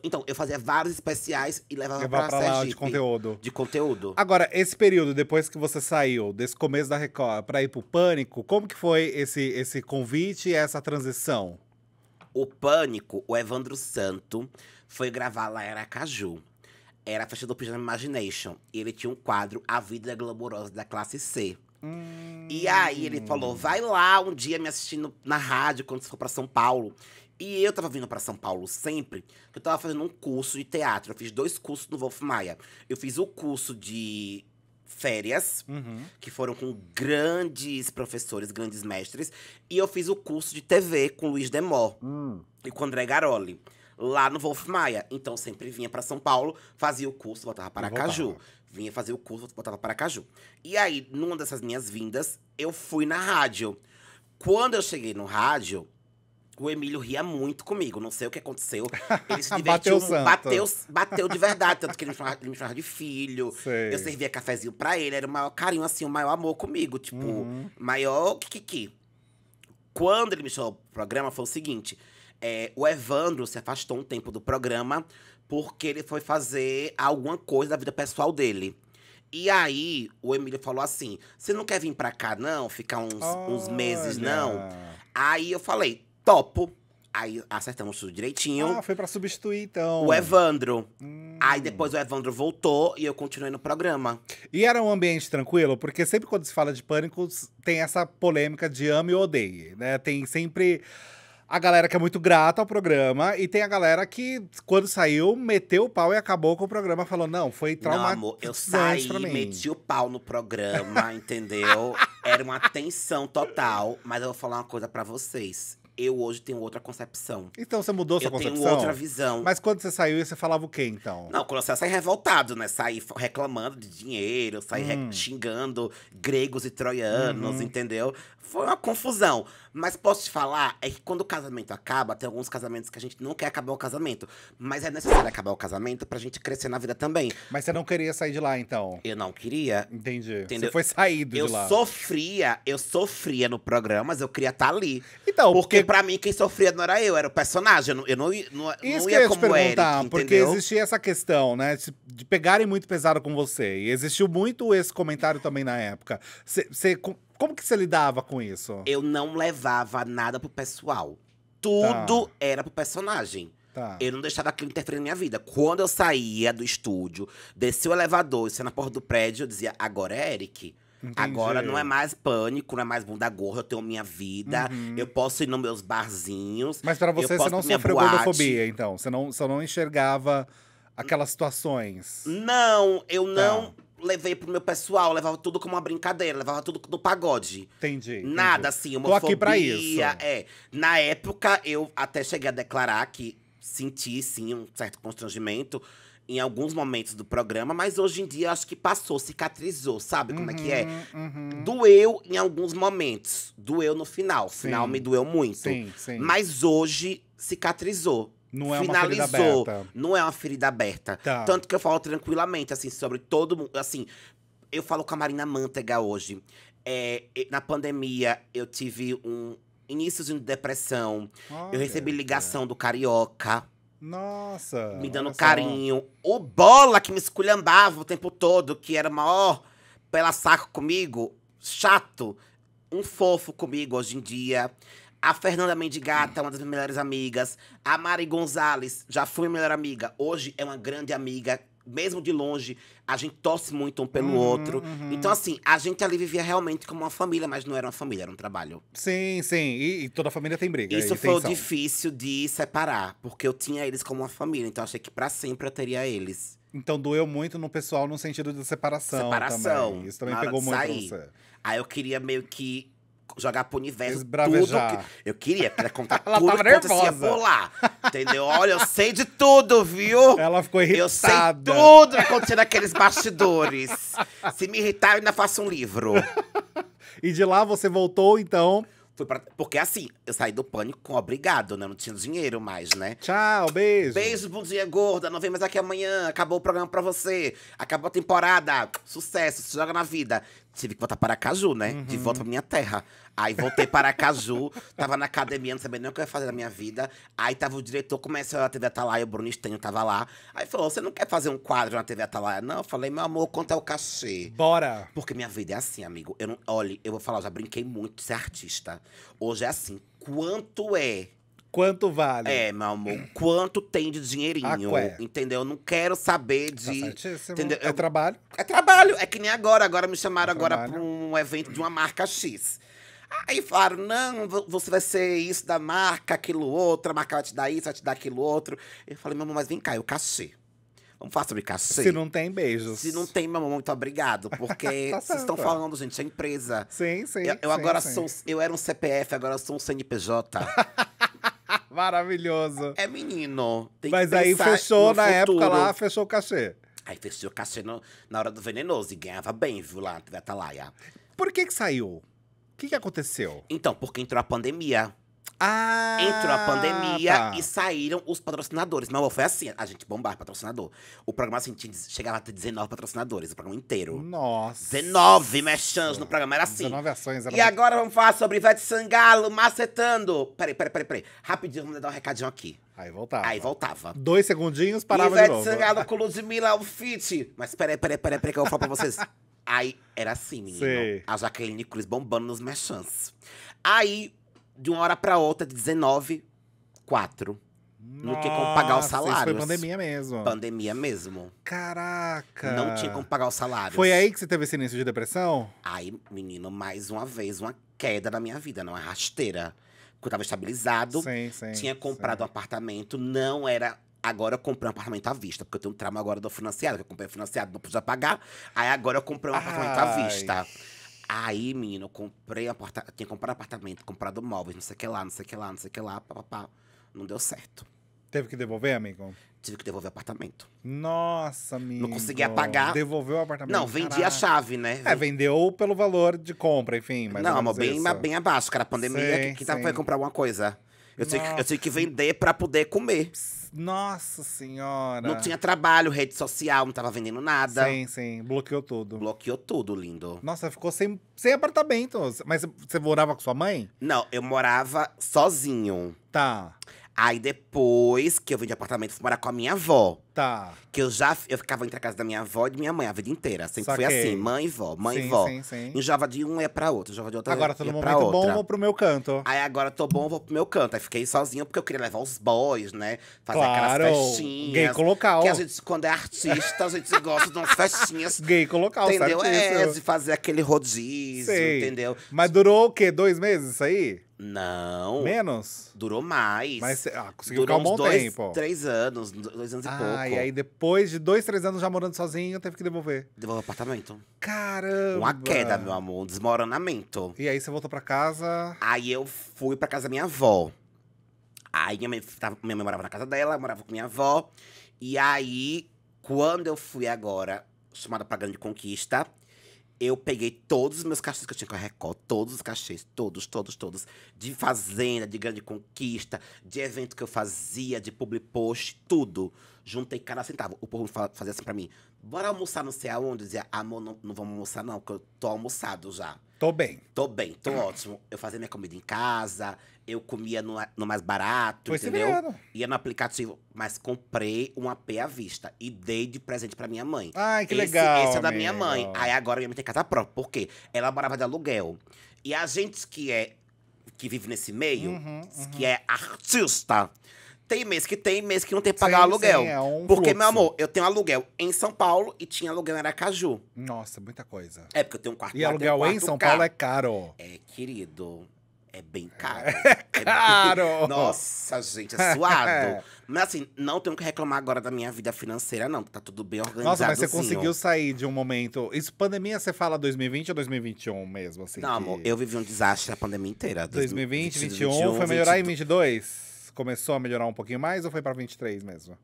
S2: Então, eu fazia vários especiais e levava para Sergipe. de conteúdo. De conteúdo.
S1: Agora, esse período, depois que você saiu, desse começo da Record, para ir pro Pânico, como que foi esse, esse convite e essa transição?
S2: O Pânico, o Evandro Santo, foi gravar lá em Aracaju era a festa do Pijama Imagination. E ele tinha um quadro, A Vida glamorosa da Classe C. Hum. E aí ele falou, vai lá um dia me assistindo na rádio, quando você for pra São Paulo. E eu tava vindo para São Paulo sempre, eu tava fazendo um curso de teatro. Eu fiz dois cursos no Wolf Maia. Eu fiz o curso de férias, uhum. que foram com grandes professores, grandes mestres. E eu fiz o curso de TV com Luiz Demó hum. e com André Garoli lá no Wolf Maia. Então sempre vinha para São Paulo, fazia o curso, voltava para Caju. Vinha fazer o curso, voltava para Caju. E aí, numa dessas minhas vindas, eu fui na rádio. Quando eu cheguei no rádio, o Emílio ria muito comigo. Não sei o que aconteceu.
S1: Ele se divertiu. bateu, bateu, bateu, de
S2: verdade. Tanto que ele me chamava, ele me chamava de filho. Sei. Eu servia cafezinho pra ele. Era o maior carinho, assim, o maior amor comigo. Tipo, uhum. maior que. Quando ele me chamou pro programa, foi o seguinte. É, o Evandro se afastou um tempo do programa porque ele foi fazer alguma coisa da vida pessoal dele. E aí, o Emílio falou assim: Você não quer vir pra cá, não? Ficar uns, uns meses, não? Aí eu falei: Topo. Aí acertamos tudo direitinho. Ah,
S1: foi pra substituir, então. O
S2: Evandro. Hum. Aí depois o Evandro voltou e eu continuei no programa.
S1: E era um ambiente tranquilo? Porque sempre quando se fala de pânico, tem essa polêmica de ame ou odeie, né? Tem sempre a galera que é muito grata ao programa e tem a galera que, quando saiu, meteu o pau e acabou com o programa, falou: não, foi traumático. Eu saí, meti
S2: o pau no programa, entendeu? Era uma tensão total. Mas eu vou falar uma coisa para vocês eu hoje tenho outra concepção. Então você mudou eu sua concepção? Eu tenho outra
S1: visão. Mas quando você saiu, você falava o quê, então? Não,
S2: quando eu saí revoltado, né? Saí reclamando de dinheiro, saí hum. xingando gregos e troianos, uhum. entendeu? Foi uma confusão. Mas posso te falar, é que quando o casamento acaba, tem alguns casamentos que a gente não quer acabar o casamento. Mas é necessário acabar o casamento pra gente crescer na vida também. Mas você não queria sair de lá, então? Eu não queria. Entendi. Entendeu? Você foi saído eu de lá. Eu sofria, eu sofria no programa, mas eu queria estar tá ali. Então, porque, porque pra mim, quem sofria não era eu, era o personagem. Eu não, eu não, não, Isso não ia como eu perguntar, Eric, porque existia
S1: essa questão, né? De pegarem muito pesado com você. E existiu muito esse comentário também na época. Você, como que você lidava com isso? Eu não
S2: levava nada pro pessoal. Tudo tá. era pro personagem. Tá. Eu não deixava aquilo interferir na minha vida. Quando eu saía do estúdio, descia o elevador, isso na porta do prédio, eu dizia, agora é Eric. Entendi. Agora não é mais pânico, não é mais bunda gorda, eu tenho minha vida, uhum. eu posso ir nos meus barzinhos. Mas para você, você não sofreu gordofobia,
S1: então? Você não, você não enxergava aquelas situações?
S2: Não, eu tá. não. levei pro meu pessoal, levava tudo como uma brincadeira, levava tudo do pagode. Entendi. Nada entendi. assim, uma Tô aqui pra isso. É. Na época, eu até cheguei a declarar que senti, sim, um certo constrangimento em alguns momentos do programa, mas hoje em dia acho que passou, cicatrizou, sabe como uhum, é que é? Uhum, uhum. Doeu em alguns momentos, doeu no final, o final me doeu muito. Sim, sim. Mas hoje cicatrizou. Não é finalizou, uma ferida aberta. Não é uma ferida aberta. Tá. Tanto que eu falo tranquilamente, assim, sobre todo mundo. Assim, eu falo com a Marina Mantega hoje. É, na pandemia, eu tive um início de depressão. eu recebi ligação do Carioca
S1: nossa!
S2: Me dando carinho. O Bola que me esculhambava o tempo todo, que era maior pela saco comigo, chato. Um fofo comigo hoje em dia. A Fernanda Mendigata, uma das minhas melhores amigas. A Mari Gonzalez, já fui minha melhor amiga. Hoje é uma grande amiga mesmo de longe, a gente torce muito um
S1: pelo uhum, outro. Uhum.
S2: Então, assim, a gente ali vivia realmente como uma família, mas não era uma família, era um trabalho.
S1: Sim, sim. E, e toda família tem briga. Isso foi tensão.
S2: difícil de separar, porque eu tinha eles como uma família. Então, achei que para sempre eu teria eles.
S1: Então doeu muito no pessoal no sentido da
S2: separação. Separação. Também. Isso também pegou muito sair. você. Aí eu queria meio que jogar pro universo Esbravejar. tudo. Que eu queria, queria contar Ela tudo tava nervosa. por lá. Entendeu? Olha, eu sei de tudo, viu? Ela ficou irritada. Eu sei tudo que aconteceu naqueles bastidores. Se me irritar, eu ainda faço um livro.
S1: e de lá você voltou, então,
S2: Porque assim, eu saí do pânico obrigado, né? não tinha dinheiro mais, né? Tchau, beijo. Beijo, bom dia, gorda. Não vem mais aqui amanhã. Acabou o programa pra você. Acabou a temporada. Sucesso, se joga na vida tive que voltar para Caju, né? Uhum. De volta para minha terra. Aí voltei para Caju, tava na academia, não sabia nem o que eu ia fazer na minha vida. Aí tava o diretor, começou a TV Atalaia, o Bruno Estenho tava lá. Aí falou: Você não quer fazer um quadro na TV Atalaia? Não, eu falei: Meu amor, quanto é o cachê? Bora! Porque minha vida é assim, amigo. Eu não, olha, eu vou falar, eu já brinquei muito de ser artista. Hoje é assim: quanto é? Quanto vale? É, meu amor, quanto tem de dinheirinho, ah, é? entendeu? Eu não quero saber tá de... entendeu? É trabalho? É trabalho, é que nem agora. Agora me chamaram é agora para um evento de uma marca X. Aí falaram, não, você vai ser isso da marca, aquilo outro, a marca vai te dar isso, vai te dar aquilo outro. Eu falei, meu amor, mas vem cá, eu cachê. Vamos falar sobre cachê? Se não tem beijos. Se não tem, meu amor, muito obrigado. Porque tá vocês estão falando, gente, é empresa.
S1: Sim, sim. Eu, eu sim, agora sim. sou.
S2: Eu era um CPF, agora sou um CNPJ. Maravilhoso. É menino. Tem Mas que aí fechou, na futuro. época lá,
S1: fechou o cachê.
S2: Aí fechou o cachê no, na hora do venenoso. E ganhava bem, viu, lá, na Atalaia. Por que que saiu? O que que aconteceu? Então, porque entrou a pandemia.
S1: Ah, Entrou a pandemia tá. e
S2: saíram os patrocinadores. Mas foi assim, a gente bombar patrocinador. O programa assim, tinha, chegava a ter 19 patrocinadores, o programa inteiro. Nossa. 19 mexãs no programa, era assim. 19 ações. Era e muito... agora vamos falar sobre Ivete Sangalo macetando. Peraí, peraí, peraí, peraí. Rapidinho, vamos dar um recadinho aqui. Aí voltava. Aí voltava.
S1: Dois segundinhos, parava Ivete de novo. Ivete Sangalo
S2: com Ludmilla, o fit. Mas peraí, peraí, peraí, peraí que eu vou falar pra vocês. Aí era assim, menino. Sim. A Jaqueline Cruz bombando nos mexãs. Aí de uma hora para outra, de 19, 4. Não tinha como pagar o salário. Foi pandemia
S1: mesmo. Pandemia mesmo. Caraca! Não tinha como pagar o salário. Foi aí que você teve esse início de depressão?
S2: Aí, menino, mais uma vez, uma queda na minha vida, não é rasteira. Porque eu tava estabilizado, sim, sim, tinha comprado sim. um apartamento, não era agora eu comprei um apartamento à vista, porque eu tenho um trauma agora do financiado, que eu comprei financiado, não podia pagar. Aí agora eu comprei um Ai. apartamento à vista. Aí, menino, eu comprei apartamento. Tinha comprado apartamento, comprado móveis, não sei o que lá, não sei o que lá, não sei o que lá, papapá. Não deu certo. Teve que devolver, amigo? Tive que devolver o apartamento.
S1: Nossa, amigo. Não conseguia pagar. Devolveu o apartamento. Não, vendi Caraca. a
S2: chave, né? É, vendeu pelo valor de compra, enfim. não, mas bem, mas é. bem abaixo, cara. A pandemia, quem que, tava, vai comprar alguma coisa. Eu sei, que, eu sei que vender pra poder comer.
S1: Nossa senhora. Não tinha trabalho, rede social, não tava vendendo nada. Sim, sim. Bloqueou tudo. Bloqueou tudo, lindo. Nossa, ficou sem, sem apartamento. Mas você morava com sua mãe?
S2: Não, eu morava sozinho. Tá. Aí depois que eu de apartamento, fui morar com a minha avó. Tá. Que eu já eu ficava entre a casa da minha avó e de minha mãe a vida inteira. Sempre Saquei. foi assim, mãe e vó, mãe sim, e vó. Sim, sim. Enjava de um ia pra outro, enjava de outro Agora tô no momento outra. bom, vou
S1: pro meu canto.
S2: Aí agora tô bom, vou pro meu canto. Aí fiquei sozinho porque eu queria levar os boys, né? Fazer claro. aquelas festinhas. Gay colocar Que a gente, quando é artista, a gente gosta de umas festinhas.
S1: Gay colocar local, Entendeu? Certíssimo. É, é, de fazer aquele rodízio, entendeu? Mas durou o quê? Dois meses isso aí? Não. Menos?
S2: Durou mais. Mas ah, conseguiu durou ficar um bom dois, tempo. Três anos, dois anos ah, e pouco e aí
S1: depois de dois, três anos já morando sozinho, teve que devolver.
S2: Devolver o apartamento.
S1: Caramba! Uma queda, meu
S2: amor, um desmoronamento.
S1: E aí você voltou pra casa? Aí
S2: eu fui pra casa da minha avó. Aí minha mãe, tava, minha mãe morava na casa dela, morava com minha avó. E aí, quando eu fui agora chamada pra Grande Conquista, eu peguei todos os meus cachês que eu tinha com a Record, todos os cachês, todos, todos, todos. De fazenda, de grande conquista, de evento que eu fazia, de public post, tudo. Juntei cada centavo. O povo fazia assim pra mim: Bora almoçar não sei aonde? Eu dizia, amor, não, não vamos almoçar não, porque eu tô almoçado já. Tô bem. Tô bem, tô ótimo. Eu fazia minha comida em casa, eu comia no, no mais barato, Foi entendeu? Ia no aplicativo, mas comprei um AP à vista e dei de presente pra minha mãe. Ai, que esse, legal. Esse é da minha mãe. Aí agora minha mãe tem casa própria. Por quê? Ela morava de aluguel. E a gente que é que vive nesse meio, uhum, uhum. que é artista, tem mês que tem, mês que não tem que pagar sim, aluguel. Sim, é um porque, fluxo. meu amor, eu tenho aluguel em São Paulo e tinha aluguel em Aracaju. Nossa, muita coisa. É, porque eu tenho um quarto E lá, aluguel um quarto em São carro. Paulo é
S1: caro.
S2: É, querido. É bem caro. É
S1: caro! É Nossa, gente, é suado.
S2: mas assim, não tenho que reclamar agora da minha vida financeira, não. Tá tudo bem organizado. Nossa, mas você conseguiu
S1: sair de um momento. Isso, pandemia, você fala 2020 ou 2021 mesmo? Assim, não, que... amor, eu vivi um desastre a pandemia inteira. 2020, 2021, 2021 foi melhorar em 2022 começou a melhorar um pouquinho mais ou foi para 23 mesmo?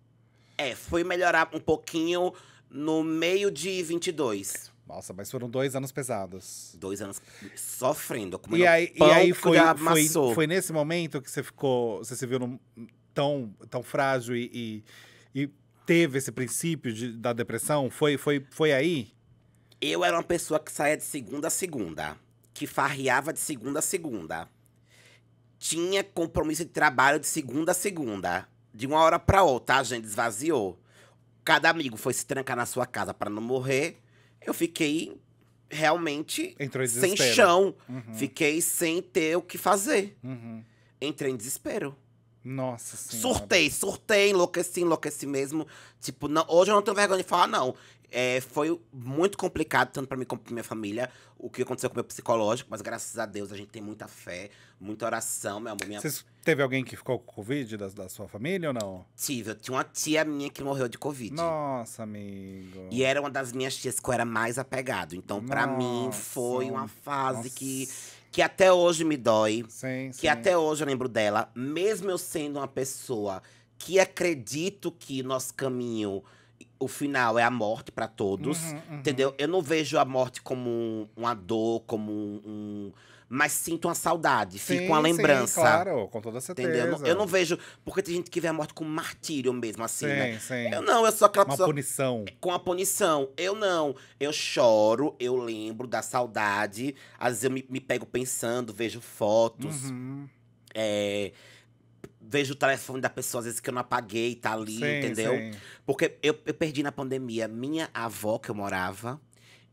S2: É, foi melhorar um pouquinho no meio de 22.
S1: Nossa, mas foram dois anos pesados. Dois anos sofrendo. e, aí, e aí foi, foi, foi, nesse momento que você ficou. Você se viu num, tão, tão frágil e, e, e teve esse princípio de, da depressão? Foi, foi, foi aí?
S2: Eu era uma pessoa que saía de segunda a segunda, que farriava de segunda a segunda tinha compromisso de trabalho de segunda a segunda. De uma hora para outra, a gente esvaziou. Cada amigo foi se trancar na sua casa para não morrer. Eu fiquei realmente sem chão. Uhum. Fiquei sem ter o que fazer. Uhum. Entrei em desespero.
S1: Nossa senhora. Surtei,
S2: surtei, enlouqueci, enlouqueci mesmo. Tipo, não, hoje eu não tenho vergonha de falar, não. É, foi muito complicado, tanto para mim como pra minha família, o que aconteceu com o meu psicológico, mas graças a Deus a gente tem muita fé, muita oração, meu amor. Minha... Cês
S1: teve alguém que ficou com Covid da, da sua família ou não? Tive, eu tinha uma
S2: tia minha que morreu de Covid.
S1: Nossa, amigo. E era uma das minhas tias que eu era mais
S2: apegado. Então, para mim, foi uma fase Nossa. que que até hoje me dói, sim, que sim. até hoje eu lembro dela, mesmo eu sendo uma pessoa que acredito que nosso caminho o final é a morte para todos, uhum, uhum. entendeu? Eu não vejo a morte como uma dor, como um, um mas sinto uma saudade, sim, fico uma lembrança. Sim, claro, com toda certeza. Entendeu? Eu não, eu não, vejo. Porque tem gente que vê a morte com martírio mesmo, assim, né? sim, né? Sim. Eu não, eu sou aquela Uma pessoa. punição. Com a punição. Eu não. Eu choro, eu lembro da saudade. Às vezes eu me, me pego pensando, vejo fotos. Uhum. É vejo o telefone da pessoa, às vezes que eu não apaguei, tá ali, sim, entendeu? Sim. Porque eu, eu perdi na pandemia minha avó que eu morava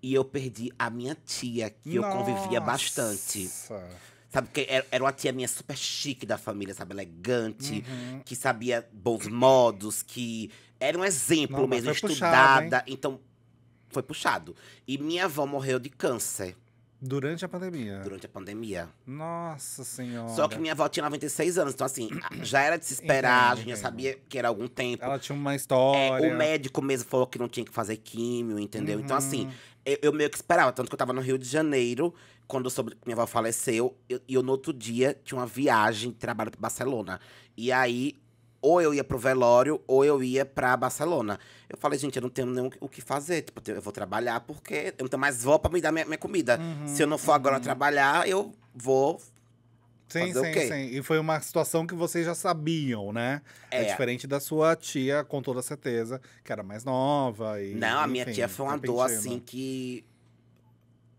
S2: e eu perdi a minha tia, que Nossa. eu convivia bastante. Sabe, porque era uma tia minha super chique da família, sabe? Elegante, uhum. que sabia bons modos, que era um exemplo não, mesmo, estudada. Puxado, então, foi puxado. E minha avó morreu de câncer. Durante a pandemia. Durante a pandemia.
S1: Nossa Senhora. Só que minha
S2: avó tinha 96 anos, então assim, já era de se esperar, a gente já sabia que era algum tempo. Ela tinha uma história. É, o médico mesmo falou que não tinha que fazer químio, entendeu? Então, uhum. Então assim, eu, eu, meio que esperava. Tanto que eu tava no Rio de Janeiro, quando eu soube que minha avó faleceu, e eu, eu, no outro dia tinha uma viagem de trabalho pra Barcelona. E aí ou eu ia pro velório ou eu ia pra Barcelona. Eu falei, gente, eu não tenho nem o que fazer. Tipo, eu vou trabalhar porque eu não tenho mais vó pra me dar minha, minha comida. Uhum, Se eu não for uhum. agora trabalhar, eu vou.
S1: Sim, sim, sim. E foi uma situação que vocês já sabiam, né? É. é. diferente da sua tia, com toda certeza, que era mais nova. E, não, a minha tia foi uma dor assim
S2: que.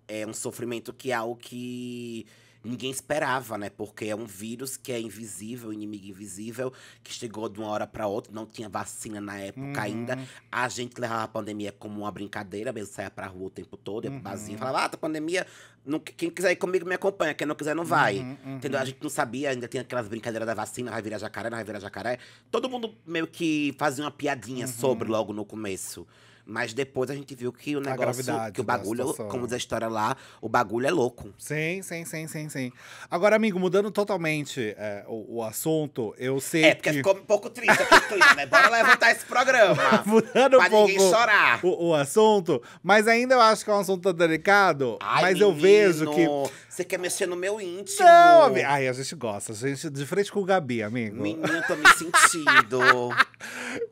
S2: É um sofrimento que é algo que ninguém esperava, né? Porque é um vírus que é invisível, inimigo invisível, que chegou de uma hora para outra, não tinha vacina na época uhum. ainda. A gente levava a pandemia como uma brincadeira, mesmo saia pra rua o tempo todo, ia pro uhum. barzinho, falava, ah, tá pandemia, não, quem quiser ir comigo me acompanha, quem não quiser não vai. Uhum, uhum. Entendeu? A gente não sabia, ainda tinha aquelas brincadeiras da vacina, vai virar jacaré, não vai virar jacaré. Todo mundo meio que fazia uma piadinha uhum. sobre logo no começo. Mas depois a gente viu que o negócio, que o bagulho, como diz
S1: a história lá, o bagulho é louco. Sim, sim, sim, sim, sim. Agora, amigo, mudando totalmente é, o, o, assunto, eu sei É, porque que... ficou um pouco
S2: triste aqui, clima, né? Bora levantar esse programa.
S1: mudando pra um pouco ninguém chorar. O, o, assunto, mas ainda eu acho que é um assunto delicado. Ai, mas menino, eu vejo que...
S2: Você quer mexer no meu íntimo.
S1: Não, amigo. Ai, a gente gosta. A gente de frente com o Gabi, amigo. Menino, tô me sentindo. o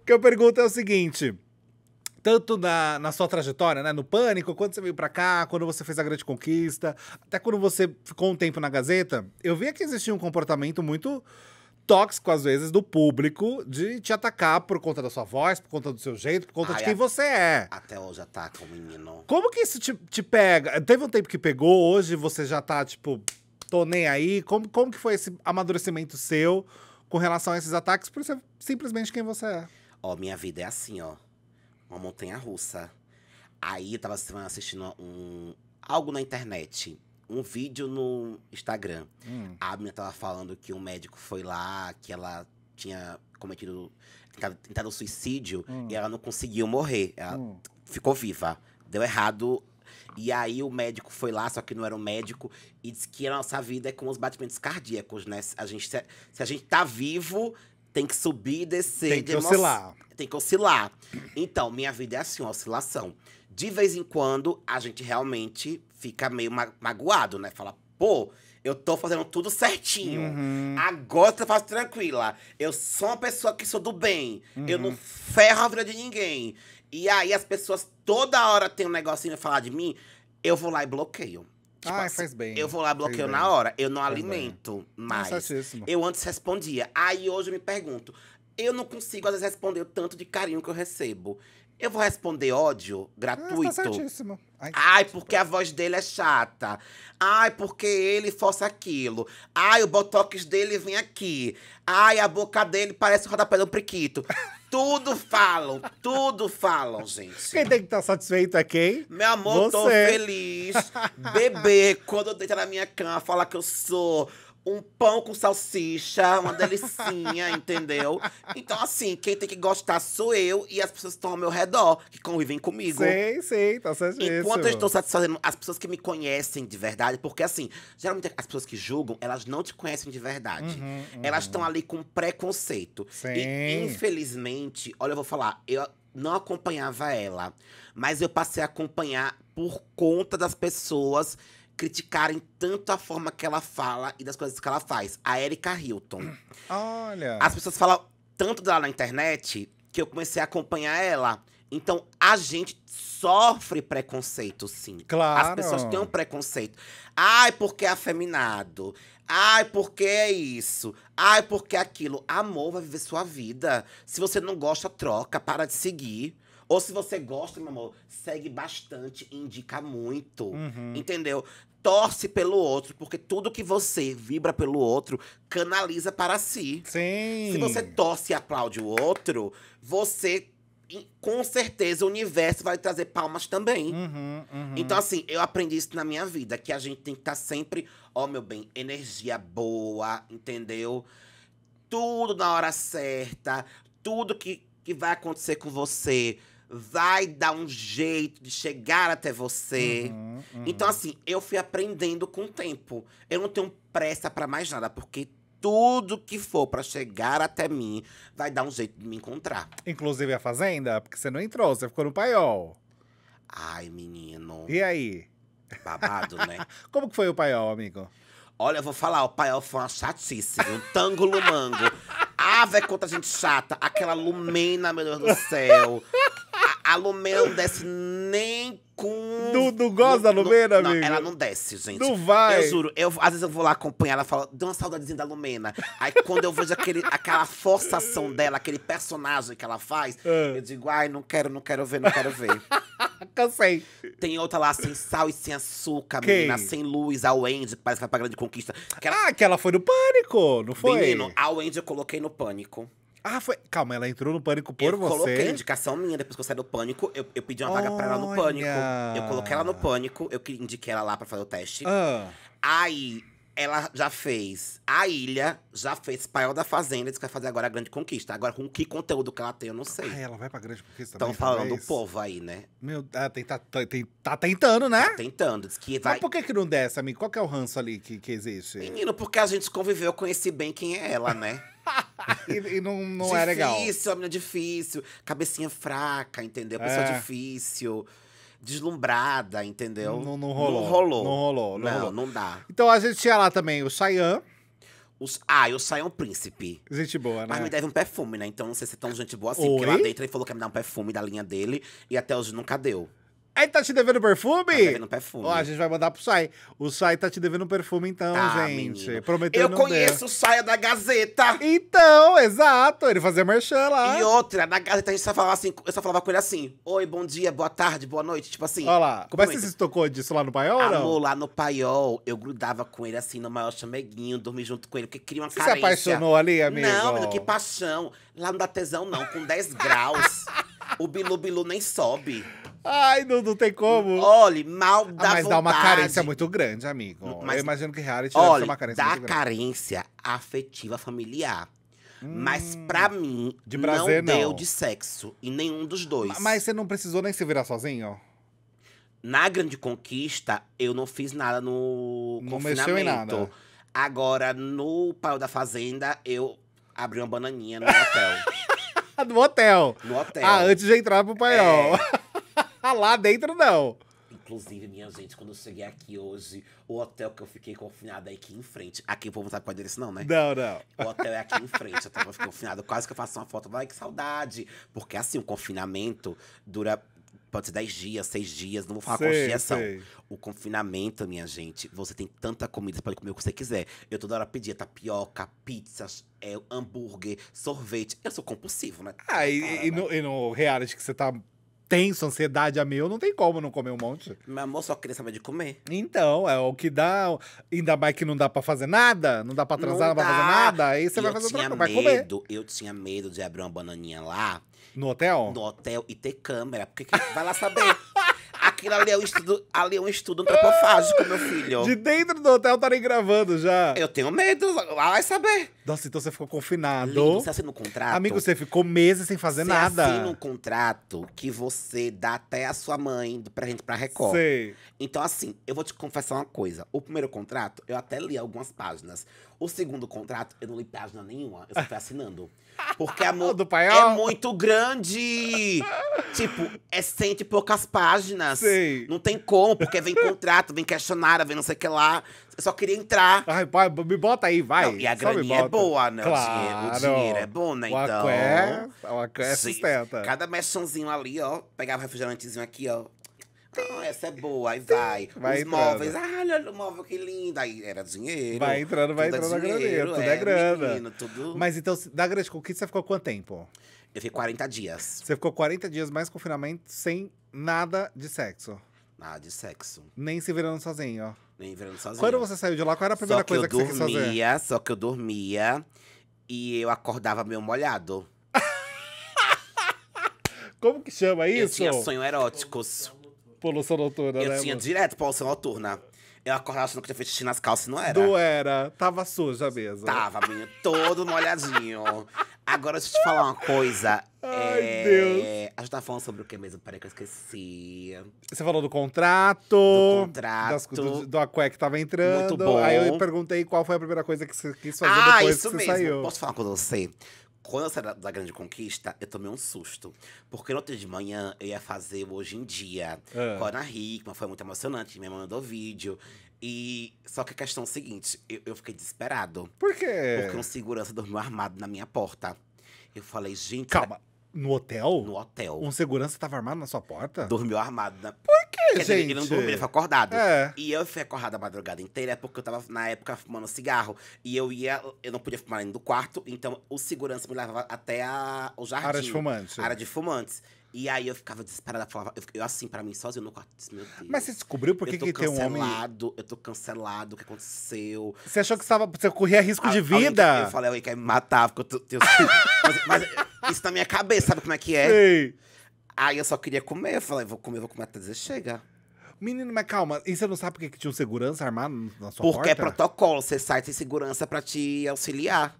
S1: que eu pergunto é o seguinte tanto na, na sua trajetória, né? No Pânico, quando você veio pra cá, quando você fez a Grande Conquista, até quando você ficou um tempo na Gazeta, eu via que existia um comportamento muito tóxico, às vezes, do público de te atacar por conta da sua voz, por conta do seu jeito, por conta Ai, de quem a... você é.
S2: Até hoje ataca o menino.
S1: Como que isso te, te pega? Teve um tempo que pegou, hoje você já tá, tipo, tô nem aí. Como, como que foi esse amadurecimento seu com relação a esses ataques por ser simplesmente quem você é?
S2: Ó, minha vida é assim, ó uma montanha russa. Aí tava assistindo um, algo na internet, um vídeo no Instagram. Hum. A menina tava falando que um médico foi lá, que ela tinha cometido tentado, tentado suicídio hum. e ela não conseguiu morrer. Ela hum. ficou viva. Deu errado. E aí o médico foi lá, só que não era um médico, e disse que a nossa vida é com os batimentos cardíacos, né? A gente, se, a gente tá vivo, tem que subir e descer. Tem que oscilar. Tem que oscilar. Então, minha vida é assim, uma oscilação. De vez em quando, a gente realmente fica meio ma magoado, né? Fala, pô, eu tô fazendo tudo certinho. Uhum. Agora eu faço tranquila. Eu sou uma pessoa que sou do bem. Uhum. Eu não uhum. ferro a vida de ninguém. E aí as pessoas toda hora tem um negocinho pra falar de mim. Eu vou lá e bloqueio.
S1: Tipo, ah, assim, faz bem. Eu vou lá, bloqueio na hora. Eu não faz alimento bem. É mais. É
S2: eu antes respondia. Aí hoje eu me pergunto. Eu não consigo, às vezes, responder o tanto de carinho que eu recebo. Eu vou responder ódio gratuito. Ah, tá Ai, Ai, porque a voz dele é chata. Ai, porque ele força aquilo. Ai, o botox dele vem aqui. Ai, a boca dele parece o rodapé do priquito. Tudo falam, tudo falam, gente.
S1: Quem tem que estar tá satisfeito é quem? Meu amor, Você. tô feliz.
S2: Bebê, quando eu deito na minha cama, fala que eu sou um pão com salsicha, uma delicinha, entendeu? Então, assim, quem tem que gostar sou eu e as pessoas que estão ao meu redor, que convivem comigo. Sim,
S1: sim, tá certo. Enquanto eu estou
S2: satisfazendo as pessoas que me conhecem de verdade, porque assim, geralmente as pessoas que julgam, elas não te conhecem de verdade. Uhum, uhum. Elas estão ali com preconceito. Sim. E, infelizmente, olha, eu vou falar, eu não acompanhava ela, mas eu passei a acompanhar por conta das pessoas criticarem tanto a forma que ela fala e das coisas que ela faz. A Erika Hilton.
S1: Olha.
S2: As pessoas falam tanto dela na internet que eu comecei a acompanhar ela. Então, a gente sofre preconceito, sim. Claro. As pessoas têm um preconceito. Ai, porque é afeminado. Ai, porque é isso. Ai, porque é aquilo. Amor, vai viver sua vida. Se você não gosta, troca, para de seguir. Ou se você gosta, meu amor, segue bastante, indica muito. Uhum. Entendeu? torce pelo outro, porque tudo que você vibra pelo outro canaliza para si. Sim. Se você torce e aplaude o outro, você com certeza o universo vai trazer palmas também. Uhum, uhum. Então, assim, eu aprendi isso na minha vida, que a gente tem que estar tá sempre, ó, oh, meu bem, energia boa, entendeu? Tudo na hora certa, tudo que, que vai acontecer com você vai dar um jeito de chegar até você. Uhum, uhum. Então, assim, eu fui aprendendo com o tempo. Eu não tenho pressa para mais nada, porque tudo que for para chegar até mim vai dar um jeito de me encontrar.
S1: Inclusive a Fazenda, porque você não entrou, você ficou no paiol. Ai, menino. E aí? Babado, né? Como que foi o paiol, amigo? Olha, eu vou falar, o paiol foi uma
S2: chatice, um tango lumango. Ave, ah, quanta gente chata. Aquela Lumena, meu Deus do céu a Lumena não desce nem com. do do gosta da Lumena, amigo? Não, ela não desce, gente. Não vai. Eu juro, eu, às vezes eu vou lá acompanhar, ela fala, deu uma saudadezinha da Lumena. Aí quando eu vejo aquele, aquela forçação dela, aquele personagem que ela faz, é. eu digo, ai, não quero, não quero ver, não quero ver. Cansei. Tem outra lá sem sal e sem açúcar, Quem? menina, sem luz, a Wendy, parece que vai pra grande conquista. Ah, que ela foi no pânico, não foi? Menino, a Wendy eu coloquei no pânico.
S1: Ah, foi. Calma, ela entrou no pânico por eu você. Eu coloquei
S2: indicação minha, depois que eu saí do pânico, eu, eu pedi uma Olha. vaga pra ela no pânico. Eu coloquei ela no pânico, eu indiquei ela lá pra fazer o teste. Ah. Aí ela já fez A Ilha, já fez Paiol da Fazenda, diz que vai fazer agora a Grande Conquista. Agora, com que conteúdo que ela tem, eu não sei.
S1: Ah, ela vai pra Grande Conquista Estão falando talvez? do povo aí, né? Meu, ah, tem, tá, tá, tem, tá tentando, né? Tá tentando, diz que vai… Mas por que que não desce, amigo? Qual que é o ranço ali que, que existe? Menino, porque a gente conviveu,
S2: eu conheci bem
S1: quem é ela, né?
S2: e, e, não, não difícil, é legal. Difícil, a é difícil. Cabecinha fraca, entendeu? Pessoa é. difícil. Deslumbrada, entendeu? Não, não rolou. Não rolou. Não rolou. Não, não, rolou. não dá.
S1: Então a gente tinha lá também o Saiyan
S2: Os, ah, e o é um príncipe. Gente boa, né? Mas me deve um perfume, né? Então não sei se é tão gente boa assim. Oi? Porque lá dentro ele falou que ia me dar um perfume da linha dele. E até hoje nunca deu.
S1: Aí tá te devendo perfume? Tá devendo perfume. Ó, a gente vai mandar pro Sai. O Sai tá te devendo perfume, então, tá, gente. Menino. Prometeu. Eu conheço o Saia da Gazeta. Então, exato. Ele fazia merchan lá. E outra, na Gazeta
S2: a gente só falava assim, eu só falava com ele assim: Oi, bom dia, boa tarde, boa noite. Tipo assim. Olha lá. Como é que você se
S1: tocou disso lá no paiol?
S2: Amor, lá no paiol, eu grudava com ele assim, no maior chameguinho, dormi junto com ele, porque queria uma você carência. Você se apaixonou ali, amigo? Não, menino, que paixão. Lá não dá tesão, não. Com 10 graus, o Bilu Bilu nem sobe. Ai, não, não tem como. Olha, mal ah, dá ah, Mas vontade. dá uma carência
S1: muito grande, amigo. Mas, Eu imagino que reality olha, deve uma carência dá carência
S2: afetiva familiar. mas hum. pra mim, de prazer, não, não deu de sexo em nenhum dos dois. Mas
S1: você não precisou nem se virar sozinho?
S2: Na Grande Conquista, eu não fiz nada no não confinamento. Mexeu em nada. Agora, no Pau da Fazenda, eu abri uma bananinha no hotel.
S1: no hotel? No hotel. Ah, antes de entrar pro paiol. É. lá dentro, não.
S2: Inclusive, minha gente, quando eu cheguei aqui hoje, o hotel que eu fiquei confinado é aqui em frente. Aqui vou vou botar com isso não, né? Não, não. O hotel é aqui em frente. Eu tava confinado. Quase que eu faço uma foto. Ai, que saudade. Porque assim, o confinamento dura. Pode ser 10 dias, 6 dias, não vou falar sei, quantos dias O confinamento, minha gente, você tem tanta comida, para comer o que você quiser. Eu toda hora pedia tapioca, pizzas, é, hambúrguer, sorvete. Eu sou compulsivo, né? Ah,
S1: Cara, e, né? no, e no reality que você tá tenso, ansiedade a mil, não tem como não comer um monte. Meu amor, só queria saber de comer. Então, é o que dá. Ainda mais que não dá pra fazer nada, não dá pra transar, não, não dá pra fazer nada. Aí você vai fazer outra coisa, vai comer.
S2: Eu tinha medo de abrir uma bananinha lá. No hotel? No hotel e ter câmera. Porque vai lá saber. Aquilo ali é um estudo, ali é um estudo antropofágico, meu filho. De
S1: dentro do hotel estarem gravando já. Eu tenho medo,
S2: ah, vai saber.
S1: Nossa, então você ficou confinado. Lindo, você assina um contrato. Amigo, você ficou meses sem fazer você nada. Você assina um
S2: contrato que você dá até a sua mãe pra gente pra Record. Então, assim, eu vou te confessar uma coisa. O primeiro contrato, eu até li algumas páginas. O segundo contrato, eu não li página nenhuma, eu só fui assinando. Porque a do paiol. é muito grande. tipo, é cento e poucas páginas. Não tem como, porque vem contrato, vem questionário, vem não sei o que lá. Eu só queria entrar. Ai, pai, me bota aí, vai. Não, e a só graninha é boa, né? Claro. O, dinheiro, o dinheiro é bom, né? O então. Aqué,
S1: o aqué sustenta. Cada
S2: mechãozinho ali, ó. Pegava o refrigerantezinho aqui, ó. Ah, essa é boa. Aí vai. vai Os entrando. móveis. Ah, olha o móvel que lindo. Aí era dinheiro. Vai entrando, vai é entrando é grana. Tudo é, é grana. Menino, tudo... Mas então,
S1: da grande conquista, você ficou quanto tempo? Eu fiquei 40 dias. Você ficou 40 dias mais confinamento sem nada de sexo? Nada de sexo. Nem se virando sozinho, ó. Nem virando sozinho. Quando você saiu de lá, qual era a primeira coisa que, eu que dormia, você quis
S2: fazer? Só que eu dormia e eu acordava meio molhado.
S1: Como que chama isso? Eu tinha sonhos
S2: eróticos
S1: poluição noturna, eu né? Eu tinha mano?
S2: direto poluição noturna. Eu acordava achando que tinha feito xixi nas calças e não era. Não era. Tava suja mesmo. Tava, menino. Todo molhadinho. Agora, deixa eu te falar uma coisa. Ai, é... Deus. A gente tava tá falando sobre o que mesmo? Peraí que eu esqueci.
S1: Você falou do contrato. Do contrato. Das, do, do Aqué que tava entrando. Muito bom. Aí eu perguntei qual foi a primeira coisa que você quis fazer ah, depois que você mesmo. saiu. Posso falar
S2: com você? Quando eu saí da, da, Grande Conquista, eu tomei um susto. Porque no outro dia de manhã eu ia fazer o Hoje em Dia é. com a Ana Hickman, foi muito emocionante. Minha mãe mandou vídeo. E só que a questão é a seguinte: eu, eu fiquei desesperado.
S1: Por quê? Porque um
S2: segurança dormiu armado na minha porta. Eu falei, gente. Calma. Era... No hotel?
S1: No hotel. Um segurança estava armado na sua porta? Dormiu armado. Na... É, quer gente. Dizer, ele não dormia, ele foi acordado. É.
S2: E eu fui acordado a madrugada inteira é porque eu tava, na época, fumando cigarro. E eu ia, eu não podia fumar dentro do quarto, então o segurança me levava até a, o jardim. Área de fumantes. É. Área de fumantes. E aí eu ficava desesperada, falava, eu, assim, pra mim, sozinho no quarto. Meu Deus.
S1: Mas você descobriu por que, que tem um homem. Eu tô cancelado,
S2: eu tô cancelado, o que aconteceu?
S1: Você achou que você, você corria risco a, de vida? eu falei, alguém quer me matar, porque eu tô. mas,
S2: mas, isso na minha cabeça, sabe como é que é? Sei. Ai, eu só queria comer. Eu falei, vou comer, vou comer até dizer chega. Menino, mas
S1: calma, e você não sabe por que tinha um segurança armado na sua Porque é porta? é
S2: protocolo, você sai sem segurança pra te auxiliar.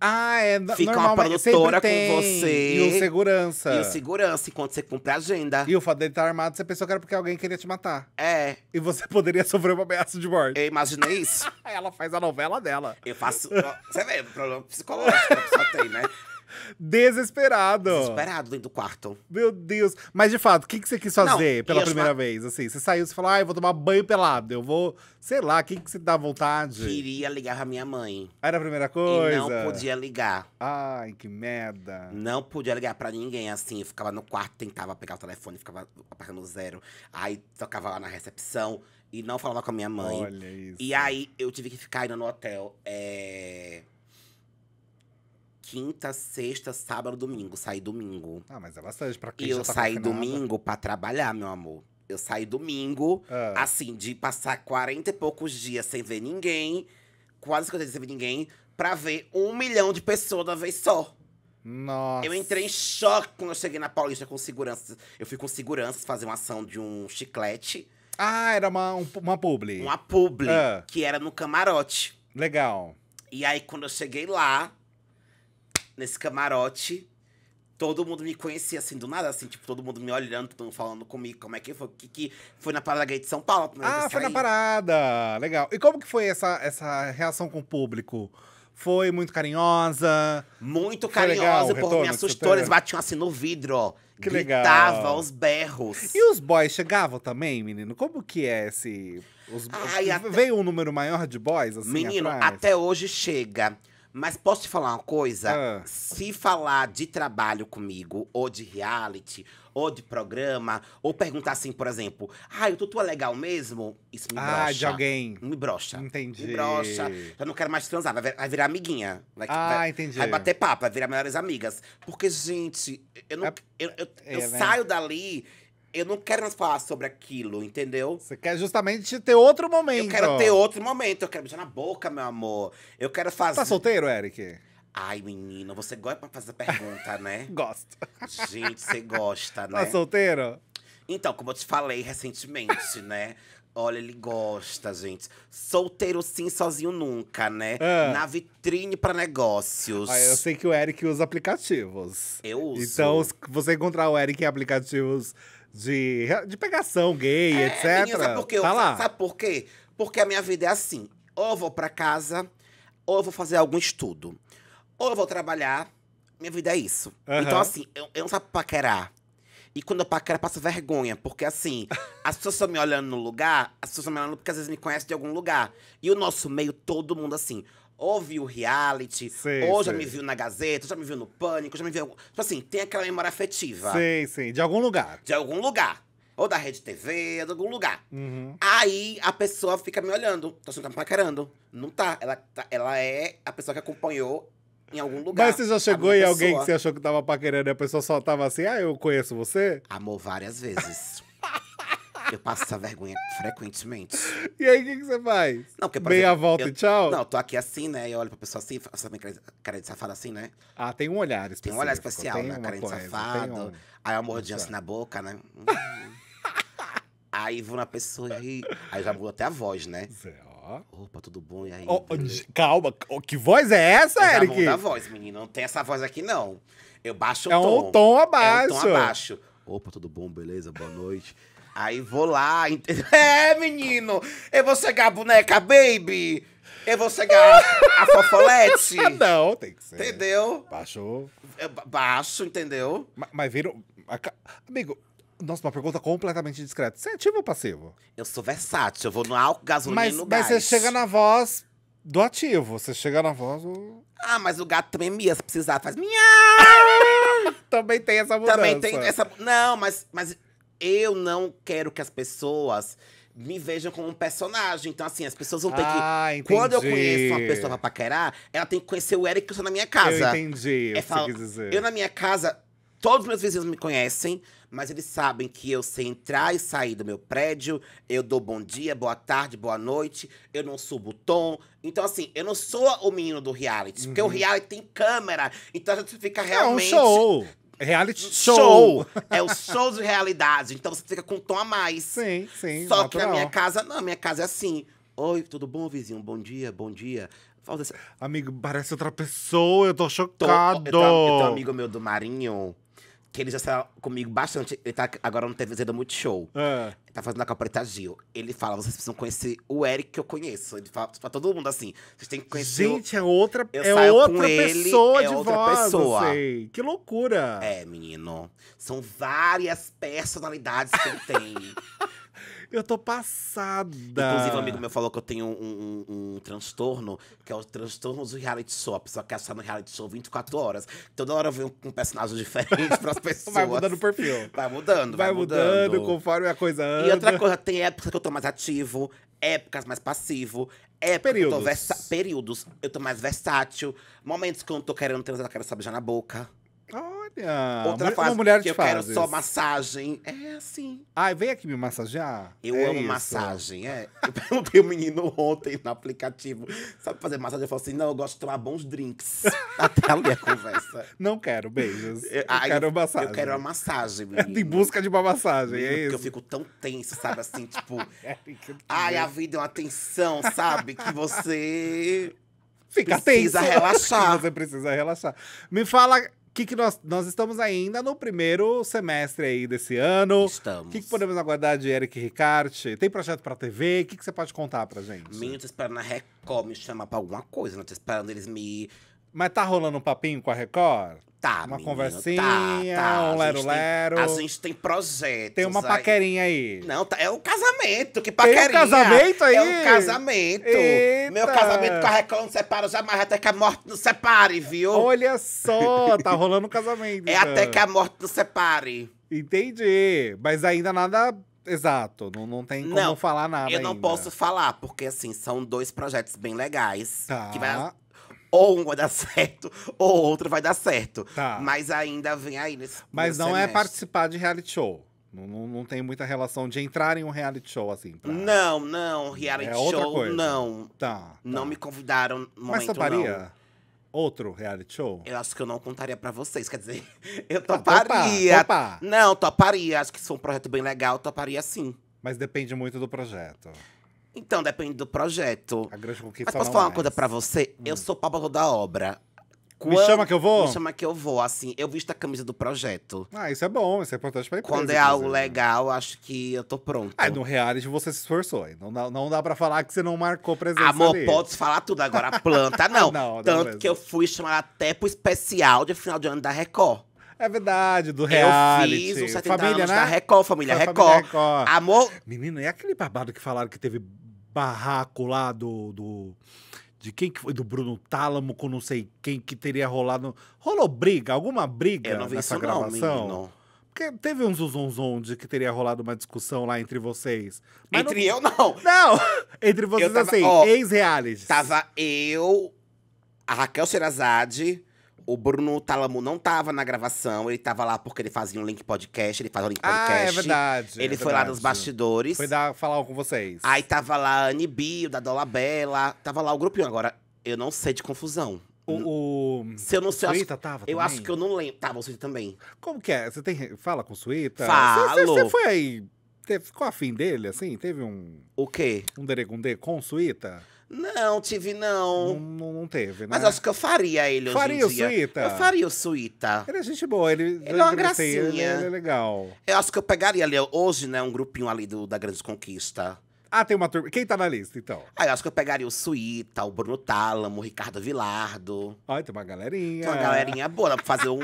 S1: Ah, é Fica normal, uma produtora com tem. você. E o segurança. E o segurança, enquanto você cumpre a agenda. E o fato dele estar tá armado, você pensou que era porque alguém queria te matar. É. E você poderia sofrer uma ameaça de morte. Eu imaginei isso. Ela faz a novela dela. Eu faço… Você
S2: vê, o problema psicológico que a pessoa tem, né?
S1: Desesperado. Desesperado dentro do quarto. Meu Deus. Mas de fato, o que, que você quis fazer Não, pela primeira vez? Assim, você saiu e falou, ah, eu vou tomar banho pelado. Eu vou, sei lá, o que, que você dá vontade? Queria ligar pra minha mãe. Era a primeira coisa? E não podia ligar. Ai, que merda. Não podia ligar pra ninguém,
S2: assim. Eu ficava no quarto, tentava pegar o telefone, ficava apertando zero. Aí tocava lá na recepção e não falava com a minha mãe. Olha isso. E aí eu tive que ficar indo no hotel. É quinta, sexta, sábado, domingo. Saí domingo. Ah, mas é bastante pra quem E eu tá saí domingo pra trabalhar, meu amor. Eu saí domingo, ah. assim, de passar 40 e poucos dias sem ver ninguém, quase 50 dias sem ver ninguém, pra ver um milhão de pessoas da vez só. Nossa. Eu entrei em choque quando eu cheguei na Paulista com segurança. Eu fui com segurança fazer uma ação de um chiclete. Ah, era
S1: uma, um, uma publi. Uma publi, ah.
S2: que era no camarote. Legal. E aí, quando eu cheguei lá, nesse camarote. Todo mundo me conhecia, assim, do nada, assim, tipo, todo mundo me olhando, todo mundo falando comigo, como é que foi, que, que foi na Parada Gay de São Paulo. Né, ah, foi na
S1: Parada! Legal. E como que foi essa, essa reação com o público? Foi muito carinhosa. Muito carinhosa, legal, porra, me assustou. Eles batiam
S2: assim no vidro,
S1: ó. Que gritava legal.
S2: berros.
S1: E os boys chegavam também, menino? Como que é esse. Os... Ai, Até... Veio um número maior de boys, assim? Menino, atrás? até hoje chega.
S2: Mas posso te falar uma coisa? Ah. Se falar de trabalho comigo, ou de reality, ou de programa, ou perguntar assim, por exemplo, ah, eu tô tua legal mesmo? Isso me ah, brocha. Ah, de alguém. Me brocha. Entendi. Me brocha. Eu não quero mais transar, vai virar amiguinha. Vai, ah, vai, entendi. Vai bater papo, vai virar melhores amigas. Porque, gente, eu não. É, eu, eu, é, eu né? saio dali eu não quero mais falar sobre aquilo, entendeu? Você quer
S1: justamente ter outro momento. Eu quero ter outro
S2: momento, eu quero beijar na boca, meu amor. Eu quero tá fazer. Tá solteiro, Eric? Ai, menino, você gosta pra fazer pergunta, né? Gosto. Gente, você gosta, tá né? Tá
S1: solteiro?
S2: Então, como eu te falei recentemente, né? Olha, ele gosta, gente. Solteiro sim, sozinho nunca, né? Ah. Na vitrine para negócios. Ah, eu sei
S1: que o Eric usa aplicativos. Eu uso. Então, você encontrar o Eric em aplicativos de, de pegação gay, é, etc. Menino, sabe por quê? Tá eu, lá. Sabe
S2: por quê? Porque a minha vida é assim. Ou vou pra casa, ou vou fazer algum estudo. Ou vou trabalhar. Minha vida é isso. Uhum. Então, assim, eu, eu não sabe paquerar. E quando eu paquero, eu passo vergonha, porque assim, as pessoas estão me olhando no lugar, as pessoas estão me olhando porque às vezes me conhecem de algum lugar. E o nosso meio, todo mundo assim, houve o reality,
S1: sim, ou já me viu na
S2: Gazeta, já me viu no Pânico, já me viu. Tipo assim, tem aquela memória afetiva. Sim,
S1: sim. De algum lugar.
S2: De algum lugar. Ou da Rede TV, de algum lugar. Uhum. Aí a pessoa fica me olhando. Tô achando que tá me Não tá. Ela, tá, ela é a pessoa que acompanhou em algum lugar. Mas você já chegou em alguém que você achou
S1: que tava paquerando e a pessoa só tava assim, ah, eu conheço você? Amor, várias vezes. Eu passo essa vergonha
S2: frequentemente.
S1: E aí, o que, que você faz? Não,
S2: porque, por Meia exemplo, volta eu, e tchau? Não, eu tô aqui assim, né? Eu olho pra pessoa assim, essa minha cara de safada assim, né? Ah, tem um olhar especial. Tem um olhar especial, né? Cara de safado. Um... Aí eu mordinha assim na boca, né? aí vou na pessoa e... Aí já vou até a voz, né? Zé, ó. Opa, tudo bom? E aí? Oh,
S1: calma, que voz é essa, eu Eric? Já a voz,
S2: menino. Não tem essa voz aqui, não. Eu baixo o é tom. É um tom abaixo. É um tom abaixo. Opa, tudo bom? Beleza? Boa noite. Aí vou lá, entendeu? É, menino! Eu vou cegar a boneca, baby! Eu vou cegar a fofolete! Não, tem que ser.
S1: Entendeu? Baixou. Eu é, baixo, entendeu? Mas, mas viram. Amigo, nossa, uma pergunta completamente discreta. Você é ativo ou passivo? Eu sou
S2: versátil, eu vou no álcool, gasolina mas, e no mas gás. Mas você chega na
S1: voz do ativo, você chega na voz
S2: do... Ah, mas o gato também mia, se precisar, faz miau!
S1: Também tem essa mudança. Também tem essa...
S2: Não, mas, mas eu não quero que as pessoas me vejam como um personagem. Então, assim, as pessoas vão ter ah, que. Entendi. Quando eu conheço uma pessoa pra paquerar, ela tem que conhecer o Eric que eu tá sou na minha casa. Eu entendi. É, falo, eu na minha casa, todos os meus vizinhos me conhecem, mas eles sabem que eu sei entrar e sair do meu prédio, eu dou bom dia, boa tarde, boa noite, eu não subo o tom. Então, assim, eu não sou o menino do reality, uhum. porque o uhum. reality tem câmera, então a gente fica realmente. É um
S1: show! Reality show. show.
S2: É o show de realidade. Então você fica com um tom a mais. Sim, sim. Só natural. que na minha casa, não. Minha casa é assim. Oi, tudo bom, vizinho? Bom dia, bom dia. Assim, Amigo,
S1: parece outra pessoa. Eu tô chocado. Tô, eu, tenho, eu amigo
S2: meu do Marinho que ele já saiu comigo bastante. Ele tá agora no TVZ do Multishow. show. É. Ele Tá fazendo a Capreta Gil. Ele fala: vocês precisam conhecer o Eric que eu conheço. Ele fala pra todo mundo assim: vocês têm que conhecer. Gente, o... é outra, é outra pessoa ele, é de é outra voz. Pessoa. Sei. Que loucura. É, menino. São várias personalidades que ele tem. Eu tô passada. Inclusive, um amigo meu falou que eu tenho um, um, um transtorno, que é o transtorno do reality show. A pessoa quer estar no reality show 24 horas. Toda hora eu vejo um personagem diferente pras pessoas. Vai mudando o perfil. Vai mudando, vai, vai mudando, mudando.
S1: conforme a coisa anda. E outra coisa,
S2: tem épocas que eu tô mais ativo, épocas mais passivo, épocas períodos. Eu versa... períodos. Eu tô mais versátil. Momentos que eu não tô querendo transar, eu quero saber já na boca.
S1: Olha! Outra frase uma mulher que eu quero só
S2: massagem. É assim.
S1: Ai, vem aqui me massagear? Eu é amo isso. massagem,
S2: é. Eu perguntei um menino ontem no aplicativo. Sabe fazer massagem? Eu falei assim, não, eu gosto de tomar bons drinks. Até ali a conversa. Não quero beijos. Eu, Ai, quero massagem. Eu quero uma massagem, menino. em busca de uma massagem, é menino, é isso? Porque eu fico tão tenso, sabe? Assim, tipo... É Ai, a vida é uma
S1: tensão,
S2: sabe? Que você... Fica precisa tenso. relaxar.
S1: Você precisa relaxar. Me fala que, que nós, nós estamos ainda no primeiro semestre aí desse ano? Estamos. O que, que, podemos aguardar de Eric Ricarte? Tem projeto pra TV? O que, que você pode contar pra gente? eu tô esperando a Record me chamar pra alguma coisa, não né? tô esperando eles me. Mas tá rolando um papinho com a Record? tá. Uma menino, tá, conversinha, tá, tá. um lero-lero. A gente
S2: tem projetos. Tem uma aí. paquerinha aí. Não, tá, é um casamento. Que paquerinha. Tem um casamento aí? É um casamento. Eita. Meu casamento com a Record não separa jamais, até que a morte não separe, viu? Olha
S1: só, tá rolando um casamento. é até então. que a
S2: morte não separe.
S1: Entendi. Mas ainda nada Exato, não, não tem como não, falar nada. Eu não ainda. posso falar,
S2: porque assim, são dois projetos
S1: bem legais. Tá. Que vai tá
S2: ou um vai dar certo, ou outro vai dar certo. Tá. Mas ainda vem aí nesse. Mas não é semestre. é
S1: participar de reality show. Não, não, tem muita relação de entrar em um reality show, assim. Pra...
S2: Não, não, reality é show, coisa. não. Tá, tá, Não me convidaram no Mas momento, faria outro reality show? Eu acho que eu não contaria pra vocês, quer dizer, eu tá, toparia. Ah, topar, Não, toparia, acho que se for é um projeto bem legal, toparia sim. Mas depende muito do projeto. Então, depende do projeto. A grande conquista Mas posso falar uma é coisa pra você? Eu hum. sou pau pra toda obra. Me chama que eu vou? Me chama que eu vou, assim. Eu visto a camisa do projeto.
S1: Ah, isso é bom, isso é importante pra empresa. Quando é algo legal, acho que eu tô pronto. Ah, no reality você se esforçou. Não dá, não dá pra falar que você não marcou presença Amor, ali. pode
S2: falar tudo agora, planta não. Não, não Tanto que eu fui chamada até pro especial de final de ano da Record. É
S1: verdade, do reality. Eu fiz um 70 anos né? da Record, família né a Record. Família Record. Amor, Menina, e aquele babado que falaram que teve barraco lá do, do de quem que foi? Do Bruno Tálamo com não sei quem que teria rolado. Rolou briga, alguma briga eu não vi nessa isso gravação? Não, Porque teve uns zuzonzon de que teria rolado uma discussão lá entre vocês. Mas entre não... eu, não. Não! entre vocês, tava, assim, ex-reality. Tava eu, a
S2: Raquel Sherazade, o Bruno Talamu não tava na gravação, ele tava lá porque ele fazia um link podcast, ele faz um link podcast. Ah, é verdade. É ele é foi verdade. lá nos bastidores. Foi dar, falar com vocês. Aí tava lá a Anibio, da Dolabella, tava lá o grupinho. Agora, eu não sei de confusão.
S1: O, o, Se eu não sei, Suíta acho, tava Eu também? acho que eu não lembro. Tava, o Suíta também. Como que é? Você tem, fala com o Suíta? Falo. Você foi aí, ficou afim dele, assim? Teve um… O quê? Um deregundê com o Suíta?
S2: Não, tive não.
S1: Não, não teve, né? Mas acho
S2: que eu faria ele faria hoje em dia. Faria o Suíta? Eu faria o
S1: Suíta. Ele
S2: é gente boa, ele, ele é uma é- gracinha. Ele, ele, é legal. Eu acho que eu pegaria ali hoje, né, um grupinho ali do, da Grande Conquista. Ah, tem uma turma. Quem tá na lista, então? Ah, eu acho que eu pegaria o Suíta, o Bruno Tálamo, o Ricardo Vilardo. Ai, tem uma galerinha. Tem uma galerinha boa, dá pra fazer um,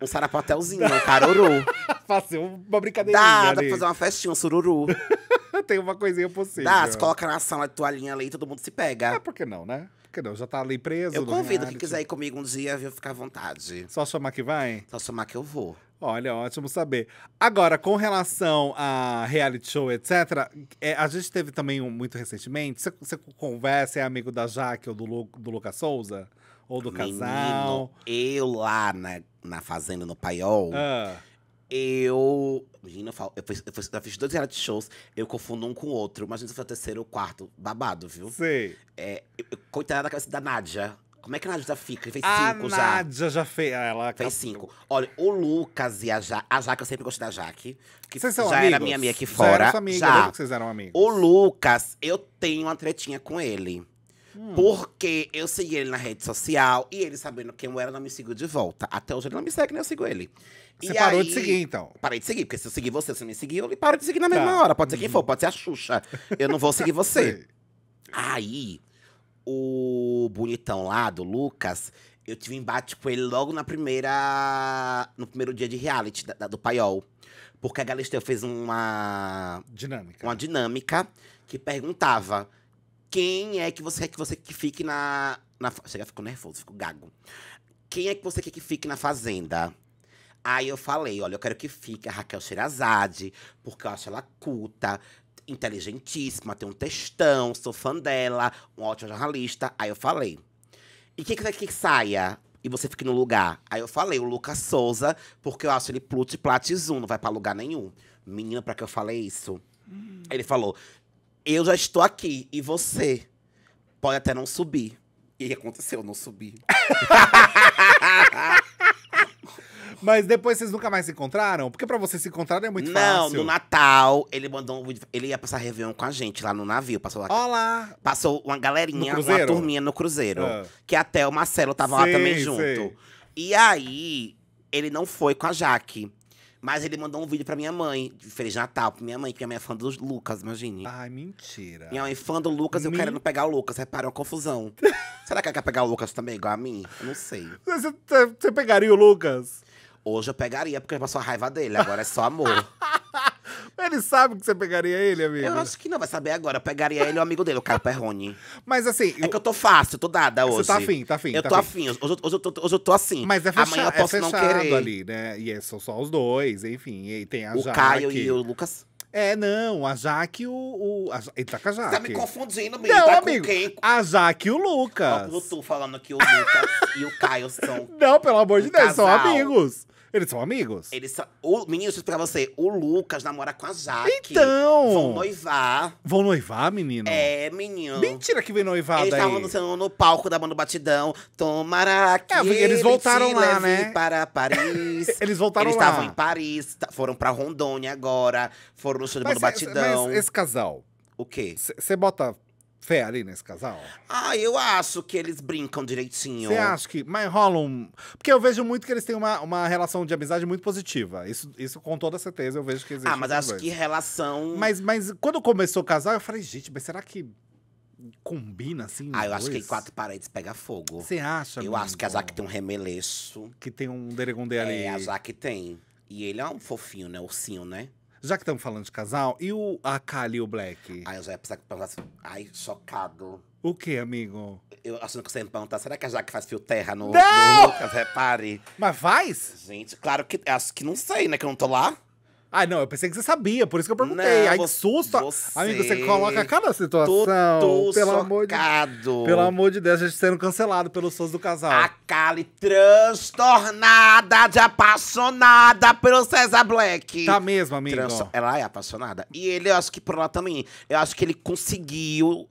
S2: um sarapatelzinho, um caruru.
S1: fazer uma brincadeirinha. Dá, ali. dá pra fazer
S2: uma festinha, um sururu.
S1: tem uma coisinha possível. Dá, se coloca na sala de toalhinha ali e todo mundo se pega. É, por que não, né? Por que não? Já tá ali preso. Eu convido quem quiser ir comigo um dia, viu? Ficar à vontade. Só chamar que vai? Só chamar que eu vou. Olha, ótimo saber. Agora, com relação a reality show, etc., é, a gente teve também um, muito recentemente. Você conversa, é amigo da Jaque ou do, Lu, do Lucas Souza? Ou do Menino, casal?
S2: Eu lá na, né, na Fazenda no Paiol. Ah eu. Menina, eu, fiz, dois reality shows, eu confundo um com o outro, mas isso foi o terceiro ou quarto, babado, viu? Sei. É, coitada da cabeça da Nádia. Como é que a Nádia já fica? Fez a cinco já. A Nádia já fez. Ah, ela fez cinco. Olha, o Lucas e a, a Jaque, eu sempre gostei da Jaque. Que vocês são já amigos? era minha amiga aqui fora. Já era amiga, já. que vocês eram amigos. O Lucas, eu tenho uma tretinha com ele. Hum. Porque eu segui ele na rede social e ele sabendo quem eu era, não me seguiu de volta. Até hoje ele não me segue, nem eu sigo ele. Você e parou aí, de seguir, então. Parei de seguir, porque se eu seguir você, você me seguir, eu paro de seguir na tá. mesma tá. hora. Pode ser quem uhum. for, pode ser a Xuxa. Eu não vou seguir você. aí, o bonitão lá do Lucas, eu tive embate com ele logo na primeira. No primeiro dia de reality da, da, do paiol. Porque a Galisteu fez uma. Dinâmica. Uma dinâmica que perguntava quem é que você quer que você que fique na. na chega, fico nervoso, fico gago. Quem é que você quer que fique na fazenda? Aí eu falei, olha, eu quero que fique a Raquel Sherazade, porque eu acho ela culta, inteligentíssima, tem um textão, sou fã dela, um ótimo jornalista. Aí eu falei. E quem quer que saia e você fique no lugar? Aí eu falei, o Lucas Souza, porque eu acho ele plute platizum, não vai pra lugar nenhum. Menina, pra que eu falei isso? Hum. Ele falou, eu já estou aqui e você pode até não subir. E aconteceu, não subi.
S1: Mas depois vocês nunca mais se encontraram? Porque pra vocês se encontrarem é muito não, fácil. Não, no
S2: Natal, ele mandou um vídeo. Ele ia passar Réveillon com a gente lá no navio. Passou lá.
S1: Olá!
S2: Passou uma galerinha, uma turminha no Cruzeiro. Ah. Que até o Marcelo tava lá também junto. E aí, ele não foi com a Jaque. Mas ele mandou um vídeo pra minha mãe, de Feliz Natal, pra minha mãe, que minha é fã do Lucas, imagine.
S1: Ai, mentira.
S2: Minha mãe é fã do Lucas e eu querendo pegar o Lucas, repara, é uma confusão. Será que ela quer pegar o Lucas também, igual a mim? Eu não sei. Você, você pegaria o Lucas? Hoje eu pegaria, porque passou a raiva dele, agora é só amor. Ele sabe que você pegaria ele, amigo? Eu acho que não, vai saber agora. Eu pegaria ele e o amigo dele, o Caio Perrone. Mas assim. É eu... que eu tô fácil, eu tô dada hoje. Você tá afim, tá afim. Eu tá tô afim.
S1: Hoje, hoje, hoje, eu tô, hoje eu tô assim. Mas é fechado, Amanhã eu posso é não querer. ali, né? E é, são só os dois, enfim. E tem a O Jaque. Caio e o Lucas. É, não, a Jaque e o. o a, ele tá com a tá Jaque. Tá me confundindo,
S2: amigo. Não, tá amigo, com quem?
S1: A Jaque e o Lucas.
S2: Ó, o tu falando que o Lucas e o Caio são.
S1: Não, pelo amor um de Deus, casal. são amigos. Eles são amigos?
S2: Eles são. O, menino, pra você, o Lucas namora com a Jaque. Então! Vão noivar.
S1: Vão noivar, menino? É,
S2: menino. Mentira que vem noivar daí. Eles estavam no, palco da Mano Batidão. Tomara que é, eles voltaram lá, né? para Paris. eles voltaram eles lá. Eles estavam em Paris, tá, foram pra Rondônia agora, foram no show do Mano é, Batidão. Mas esse
S1: casal. O quê? Você bota fé ali nesse casal? Ah,
S2: eu acho que eles brincam direitinho. Você acha
S1: que. Mas rola um. Porque eu vejo muito que eles têm uma, uma relação de amizade muito positiva. Isso, isso com toda certeza eu vejo que existe. Ah, mas acho dois. que
S2: relação.
S1: Mas, mas quando começou o casal, eu falei, gente, mas será que combina assim? Ah, eu dois? acho que quatro paredes pega fogo. Você acha? Eu acho que a Jaque
S2: tem um remeleço. Que tem um derigondê é, ali. É, a Jaque tem. E ele é um fofinho, né? Ursinho, né? Já que estamos falando de casal, e o a Kali e o Black? Ai, eu já ia precisar perguntar assim. Ai, chocado. O que, amigo? Eu achando que você ia tá será que a Jaque faz fio terra no, no Lucas? Repare. Mas faz? Gente, claro que. Acho que não sei, né? Que
S1: eu não tô lá. Ah, não, eu pensei que você sabia, por isso que eu perguntei. Não, Ai, que susto! Você... Amigo, você coloca cada situação. Tô, pelo socado. amor de Pelo amor de Deus, a gente sendo cancelado pelos sons do casal. A Kali transtornada de apaixonada pelo
S2: César Black. Tá mesmo, amigo. Ela é apaixonada. E ele, eu acho que por lá também. Eu acho que ele conseguiu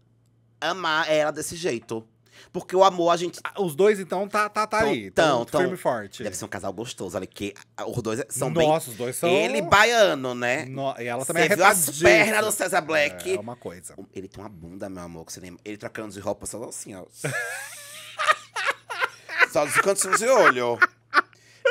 S2: amar ela desse jeito. Porque o amor, a gente. Ah, os dois, então, tá, tá, tá aí. Então, tão firme e forte. Deve ser um casal gostoso ali, que ah, os dois são Nossa, bem. Nossa, os dois são. Ele baiano, né? No... E ela também é você é viu as pernas do César Black. É uma coisa. Ele tem uma bunda, meu amor, que você lembra. Ele trocando de roupa, só assim, ó. só dos cantos de olho.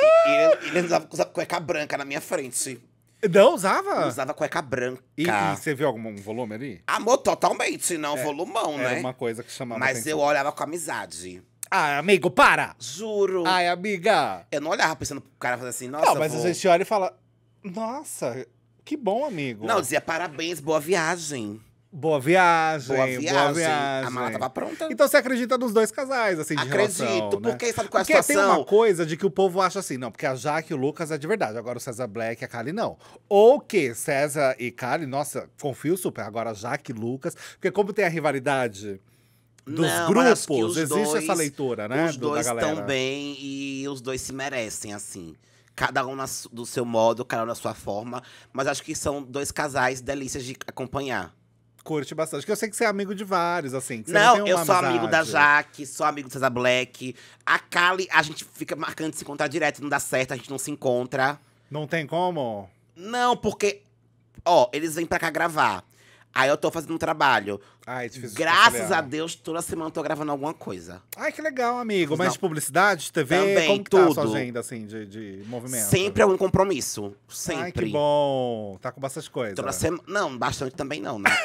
S2: E ele, ele andava com cueca branca na minha frente. Não, usava? Usava cueca branca. E, e você viu algum volume ali? Amor, totalmente, não, é, volumão, era né? Era uma coisa que chamava Mas atenção. eu olhava com amizade. Ai, ah, amigo, para! Juro. Ai, amiga. Eu não olhava pensando pro cara fazer assim, nossa. Não, mas vou... a gente
S1: olha e fala, nossa, que bom, amigo. Não, dizia
S2: parabéns, boa viagem.
S1: Boa viagem, boa viagem. Boa viagem. A mala tava pronta. Então você acredita nos dois casais, assim, de Acredito, relação, né? porque né? sabe qual é a porque situação? Porque tem uma coisa de que o povo acha assim, não, porque a Jaque e o Lucas é de verdade, agora o César Black e a Kali não. Ou que César e Kali, nossa, confio super, agora Jaque e Lucas, porque como tem a rivalidade dos não, grupos, existe dois, essa leitura, né? Os dois estão
S2: bem e os dois se merecem, assim cada um na, do seu modo, cada um na sua forma. Mas acho que são dois casais delícias de acompanhar curte
S1: bastante. Porque eu sei que você é amigo de vários, assim. não, não eu sou amizade. amigo da Jaque,
S2: sou amigo do César Black. A Kali, a gente fica marcando de se encontrar direto, não dá certo, a gente não se encontra.
S1: Não tem como?
S2: Não, porque. Ó, eles vêm pra cá gravar. Aí eu tô fazendo um trabalho. Ai, Graças a Deus, toda semana eu tô gravando alguma coisa.
S1: Ai, que legal, amigo. Mas de publicidade, TV, Também, como que tudo. tá a sua agenda, assim, de, de movimento? Sempre algum é compromisso. Sempre. Ai, que bom. Tá com bastante coisa. Toda semana. Não, bastante também não, né?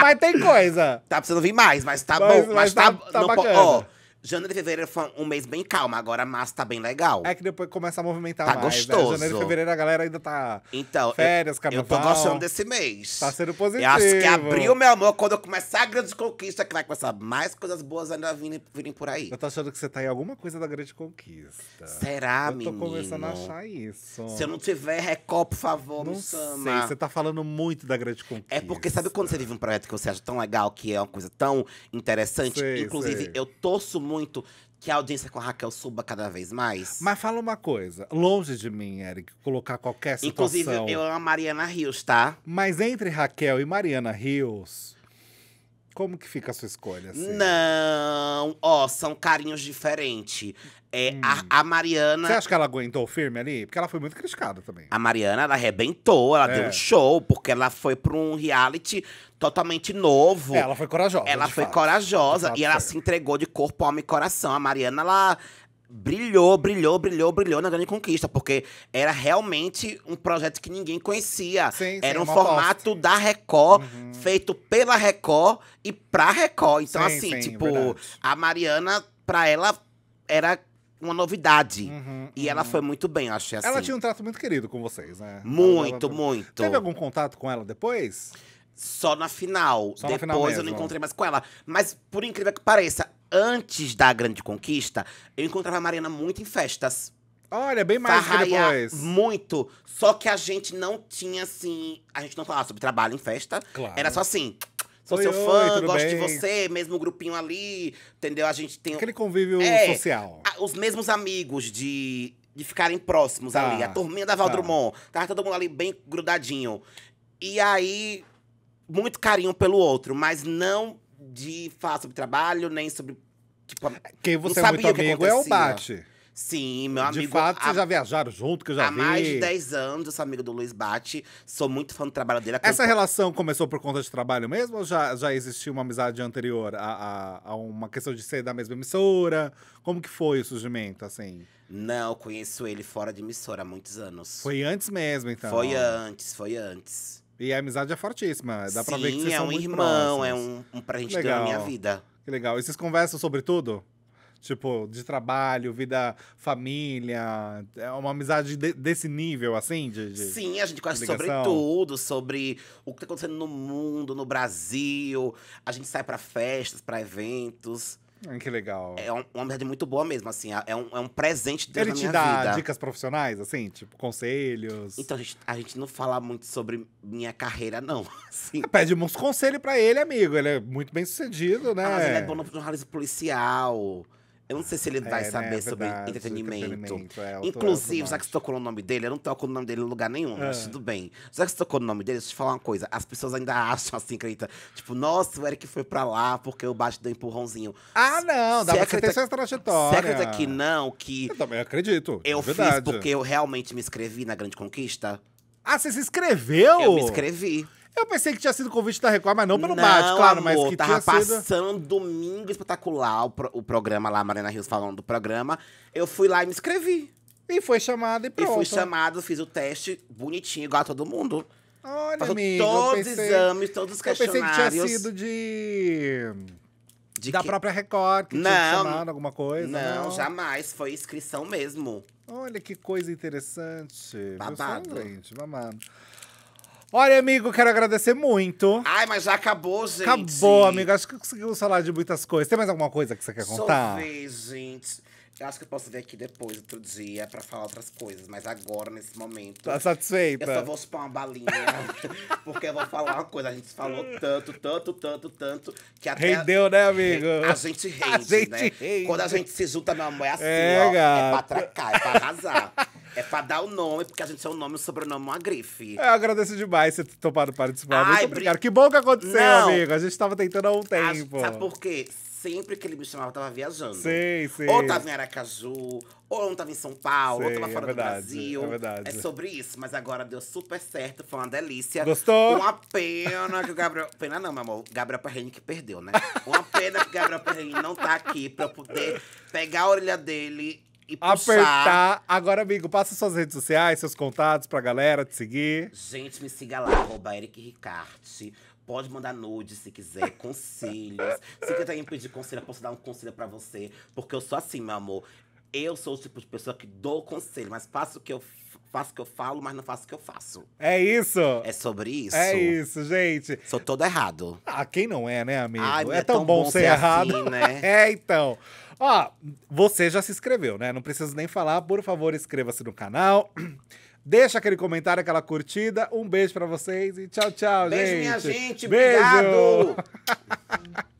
S1: mas tem coisa. Tá
S2: precisando vir mais, mas tá mas, bom. Mas, mas tá, tá, tá bacana. Ó, Janeiro e fevereiro foi um mês bem calmo, agora março tá bem legal. É
S1: que depois começa a movimentar tá mais. Né? gostoso. Né? Janeiro e fevereiro a galera ainda tá então, férias, eu, carnaval. Eu tô gostando desse mês. Tá sendo positivo. Eu acho que abriu
S2: meu amor, quando eu começar a grande conquista, que vai começar mais coisas boas ainda virem, virem por aí. Eu tô achando
S1: que você tá em alguma coisa da grande conquista. Será, menino? Eu tô começando a achar isso. Se eu não
S2: tiver recó, por favor, não me chama. sei, você
S1: tá falando muito da grande conquista. É porque sabe quando você vive
S2: um projeto que você acha tão legal, que é uma coisa tão interessante? Sei, Inclusive, sei. eu torço muito muito
S1: que a audiência com a Raquel suba cada vez mais. Mas fala uma coisa, longe de mim, Eric, colocar qualquer situação. Inclusive, eu amo
S2: a Mariana Rios,
S1: tá? Mas entre Raquel e Mariana Rios, como que fica a sua escolha? Assim?
S2: Não, ó, oh, são carinhos diferentes. É, hum. a, a, Mariana. Você acha
S1: que ela aguentou firme ali? Porque ela foi muito criticada também.
S2: A Mariana, ela arrebentou, ela é. deu um show, porque ela foi pra um reality totalmente novo. É, ela foi corajosa. Ela foi fato. corajosa e ela se entregou de corpo, alma e coração. A Mariana, ela brilhou, brilhou, brilhou, brilhou na Grande Conquista, porque era realmente um projeto que ninguém conhecia. Sim, era é um formato posta. da Record, uhum. feito pela Record e pra Record. Então, sim, assim, tipo, verdade. a Mariana, pra ela, era uma novidade. Uhum, e uhum. ela foi muito bem, achei assim. Ela tinha
S1: um trato muito querido com vocês, né? Muito, ela... muito. Teve algum contato com ela depois? Só na
S2: final. Só Depois na final eu não encontrei mais com ela. Mas, por incrível que pareça, antes da grande conquista, eu encontrava a Mariana muito em festas. Olha, bem mais Farraia que depois. Muito. Só que a gente não tinha, assim. A gente não falava sobre trabalho em festa. Claro. Era só assim. Sou oi, seu oi, fã, gosto bem? de você, mesmo grupinho ali, entendeu? A gente tem. Aquele
S1: convívio é, social.
S2: A, os mesmos amigos de, de ficarem próximos tá. ali. A turminha da Valdrumon. Tá. Tava todo mundo ali bem grudadinho. E aí, muito carinho pelo outro, mas não de falar sobre trabalho, nem sobre. Tipo, Quem você é não é muito amigo é o Bate.
S1: Sim, meu amigo. De fato, vocês já viajaram junto, que eu já há vi. Há mais de 10
S2: anos, eu sou amigo do Luiz Bate. Sou muito fã do trabalho dele. Essa relação
S1: começou por conta de trabalho mesmo? Ou já, já existia uma amizade anterior a, a, a, uma questão de ser da mesma emissora? Como que foi o surgimento, assim?
S2: Não, conheço ele fora de emissora há muitos anos.
S1: Foi antes mesmo, então? Foi
S2: antes, foi antes.
S1: E a amizade é fortíssima. Dá Sim, pra ver que vocês é são um muito irmão, próximos. é um, um presente legal. na minha vida. Que legal. E vocês conversam sobre tudo? Tipo, de trabalho, vida, família. É uma amizade de, desse nível, assim? De, de Sim, a gente conversa sobre tudo, sobre o que tá acontecendo no mundo, no
S2: Brasil. A gente sai para festas, para eventos. Ah, que legal. É uma amizade muito boa mesmo, assim. É um, é um presente de Deus Ele te dá dicas
S1: profissionais, assim? Tipo, conselhos? Então, a gente, a gente não fala muito sobre minha carreira, não. Assim. Pede uns conselhos pra ele, amigo. Ele é muito bem sucedido, né? Ah, mas ele é bom
S2: no jornalismo policial. Eu não sei se ele é, vai né, é, saber né, sobre verdade, entretenimento. entretenimento é, Inclusive, já que você tocou no nome dele, eu não toco no nome dele em lugar nenhum, é. mas ah. tudo bem. Já que você tocou no nome dele, deixa eu te falar uma coisa. As pessoas ainda acham assim, acredita? Tipo, nossa, o Eric foi pra lá porque o baixo deu um empurrãozinho.
S1: Ah, não, dá você pra acredita, ter trajetória. Você acredita que
S2: não, que. Eu também acredito. Eu verdade. fiz porque eu realmente me inscrevi na Grande Conquista? Ah, você se inscreveu? Eu me inscrevi.
S1: Eu pensei que tinha sido convite da Record, mas não pelo não, Bate claro, amor, mas que tava tinha passando
S2: domingo espetacular o, pro, o programa lá, Marina Rios falando do programa. Eu fui lá e me inscrevi. E foi chamada e pronto. E fui chamado, fiz o teste bonitinho, igual a todo mundo.
S1: Olha, Passou amigo, todos os exames, todos os questionários. Eu pensei que tinha sido de... de da que... própria Record, que não, tinha chamado alguma coisa. Não, não, jamais.
S2: Foi inscrição mesmo.
S1: Olha que coisa interessante.
S2: Babado. Gente,
S1: babado. Olha, amigo, quero agradecer muito. Ai, mas já acabou, gente. Acabou, amigo. Acho que conseguimos falar de muitas coisas. Tem mais alguma coisa que você quer contar? Talvez,
S2: gente. Eu acho que eu posso vir aqui depois, outro dia, pra falar outras coisas. Mas agora, nesse momento. Tá satisfeita? Eu só vou supor uma balinha. porque eu vou falar uma coisa. A gente falou tanto, tanto, tanto, tanto. Que até. Rendeu, né, amigo? A gente rende, a gente né? Rende. Quando a gente se junta, meu amor, é assim, é, ó. Gato. É pra atracar, é pra arrasar. É pra dar o nome, porque a gente é o um nome e o sobrenome uma grife. Eu
S1: agradeço demais você ter topado participar. Ai, Muito obrigado. Brin... Que bom que aconteceu, Não. amigo. A gente tava tentando há um tempo. A, sabe por
S2: quê? Sempre que ele me chamava, eu tava viajando. Sim, sim. Ou tava em Aracaju, ou não tava em São Paulo, Sei, ou tava é fora é verdade, do Brasil. É verdade. É sobre isso, mas agora deu super certo, foi uma delícia. Gostou? Uma pena que o Gabriel. Pena não, meu
S1: amor. Gabriel Perrini que perdeu, né? uma
S2: pena que o Gabriel Perrini não tá aqui pra eu poder pegar a orelha dele e pulsar. Apertar.
S1: Agora, amigo, passa suas redes sociais, seus contatos pra galera te seguir.
S2: Gente, me siga lá, arroba Eric Ricarte. Pode mandar nude se quiser, conselhos. se quiser me pedir conselho, eu posso dar um conselho pra você. Porque eu sou assim, meu amor. Eu sou o tipo de pessoa que dou conselho, mas faço o que eu faço o que eu falo, mas não faço o que eu faço.
S1: É isso. É sobre isso. É isso, gente. Sou todo errado. Ah, quem não é, né, amigo? Ai, é, é, tão, tão bom, bom, ser, ser errado. Assim, né? é, então. Ó, você já se inscreveu, né? Não preciso nem falar. Por favor, inscreva-se no canal. Deixa aquele comentário, aquela curtida. Um beijo para vocês e tchau, tchau, beijo, gente. Beijo, minha gente. Beijo. Obrigado.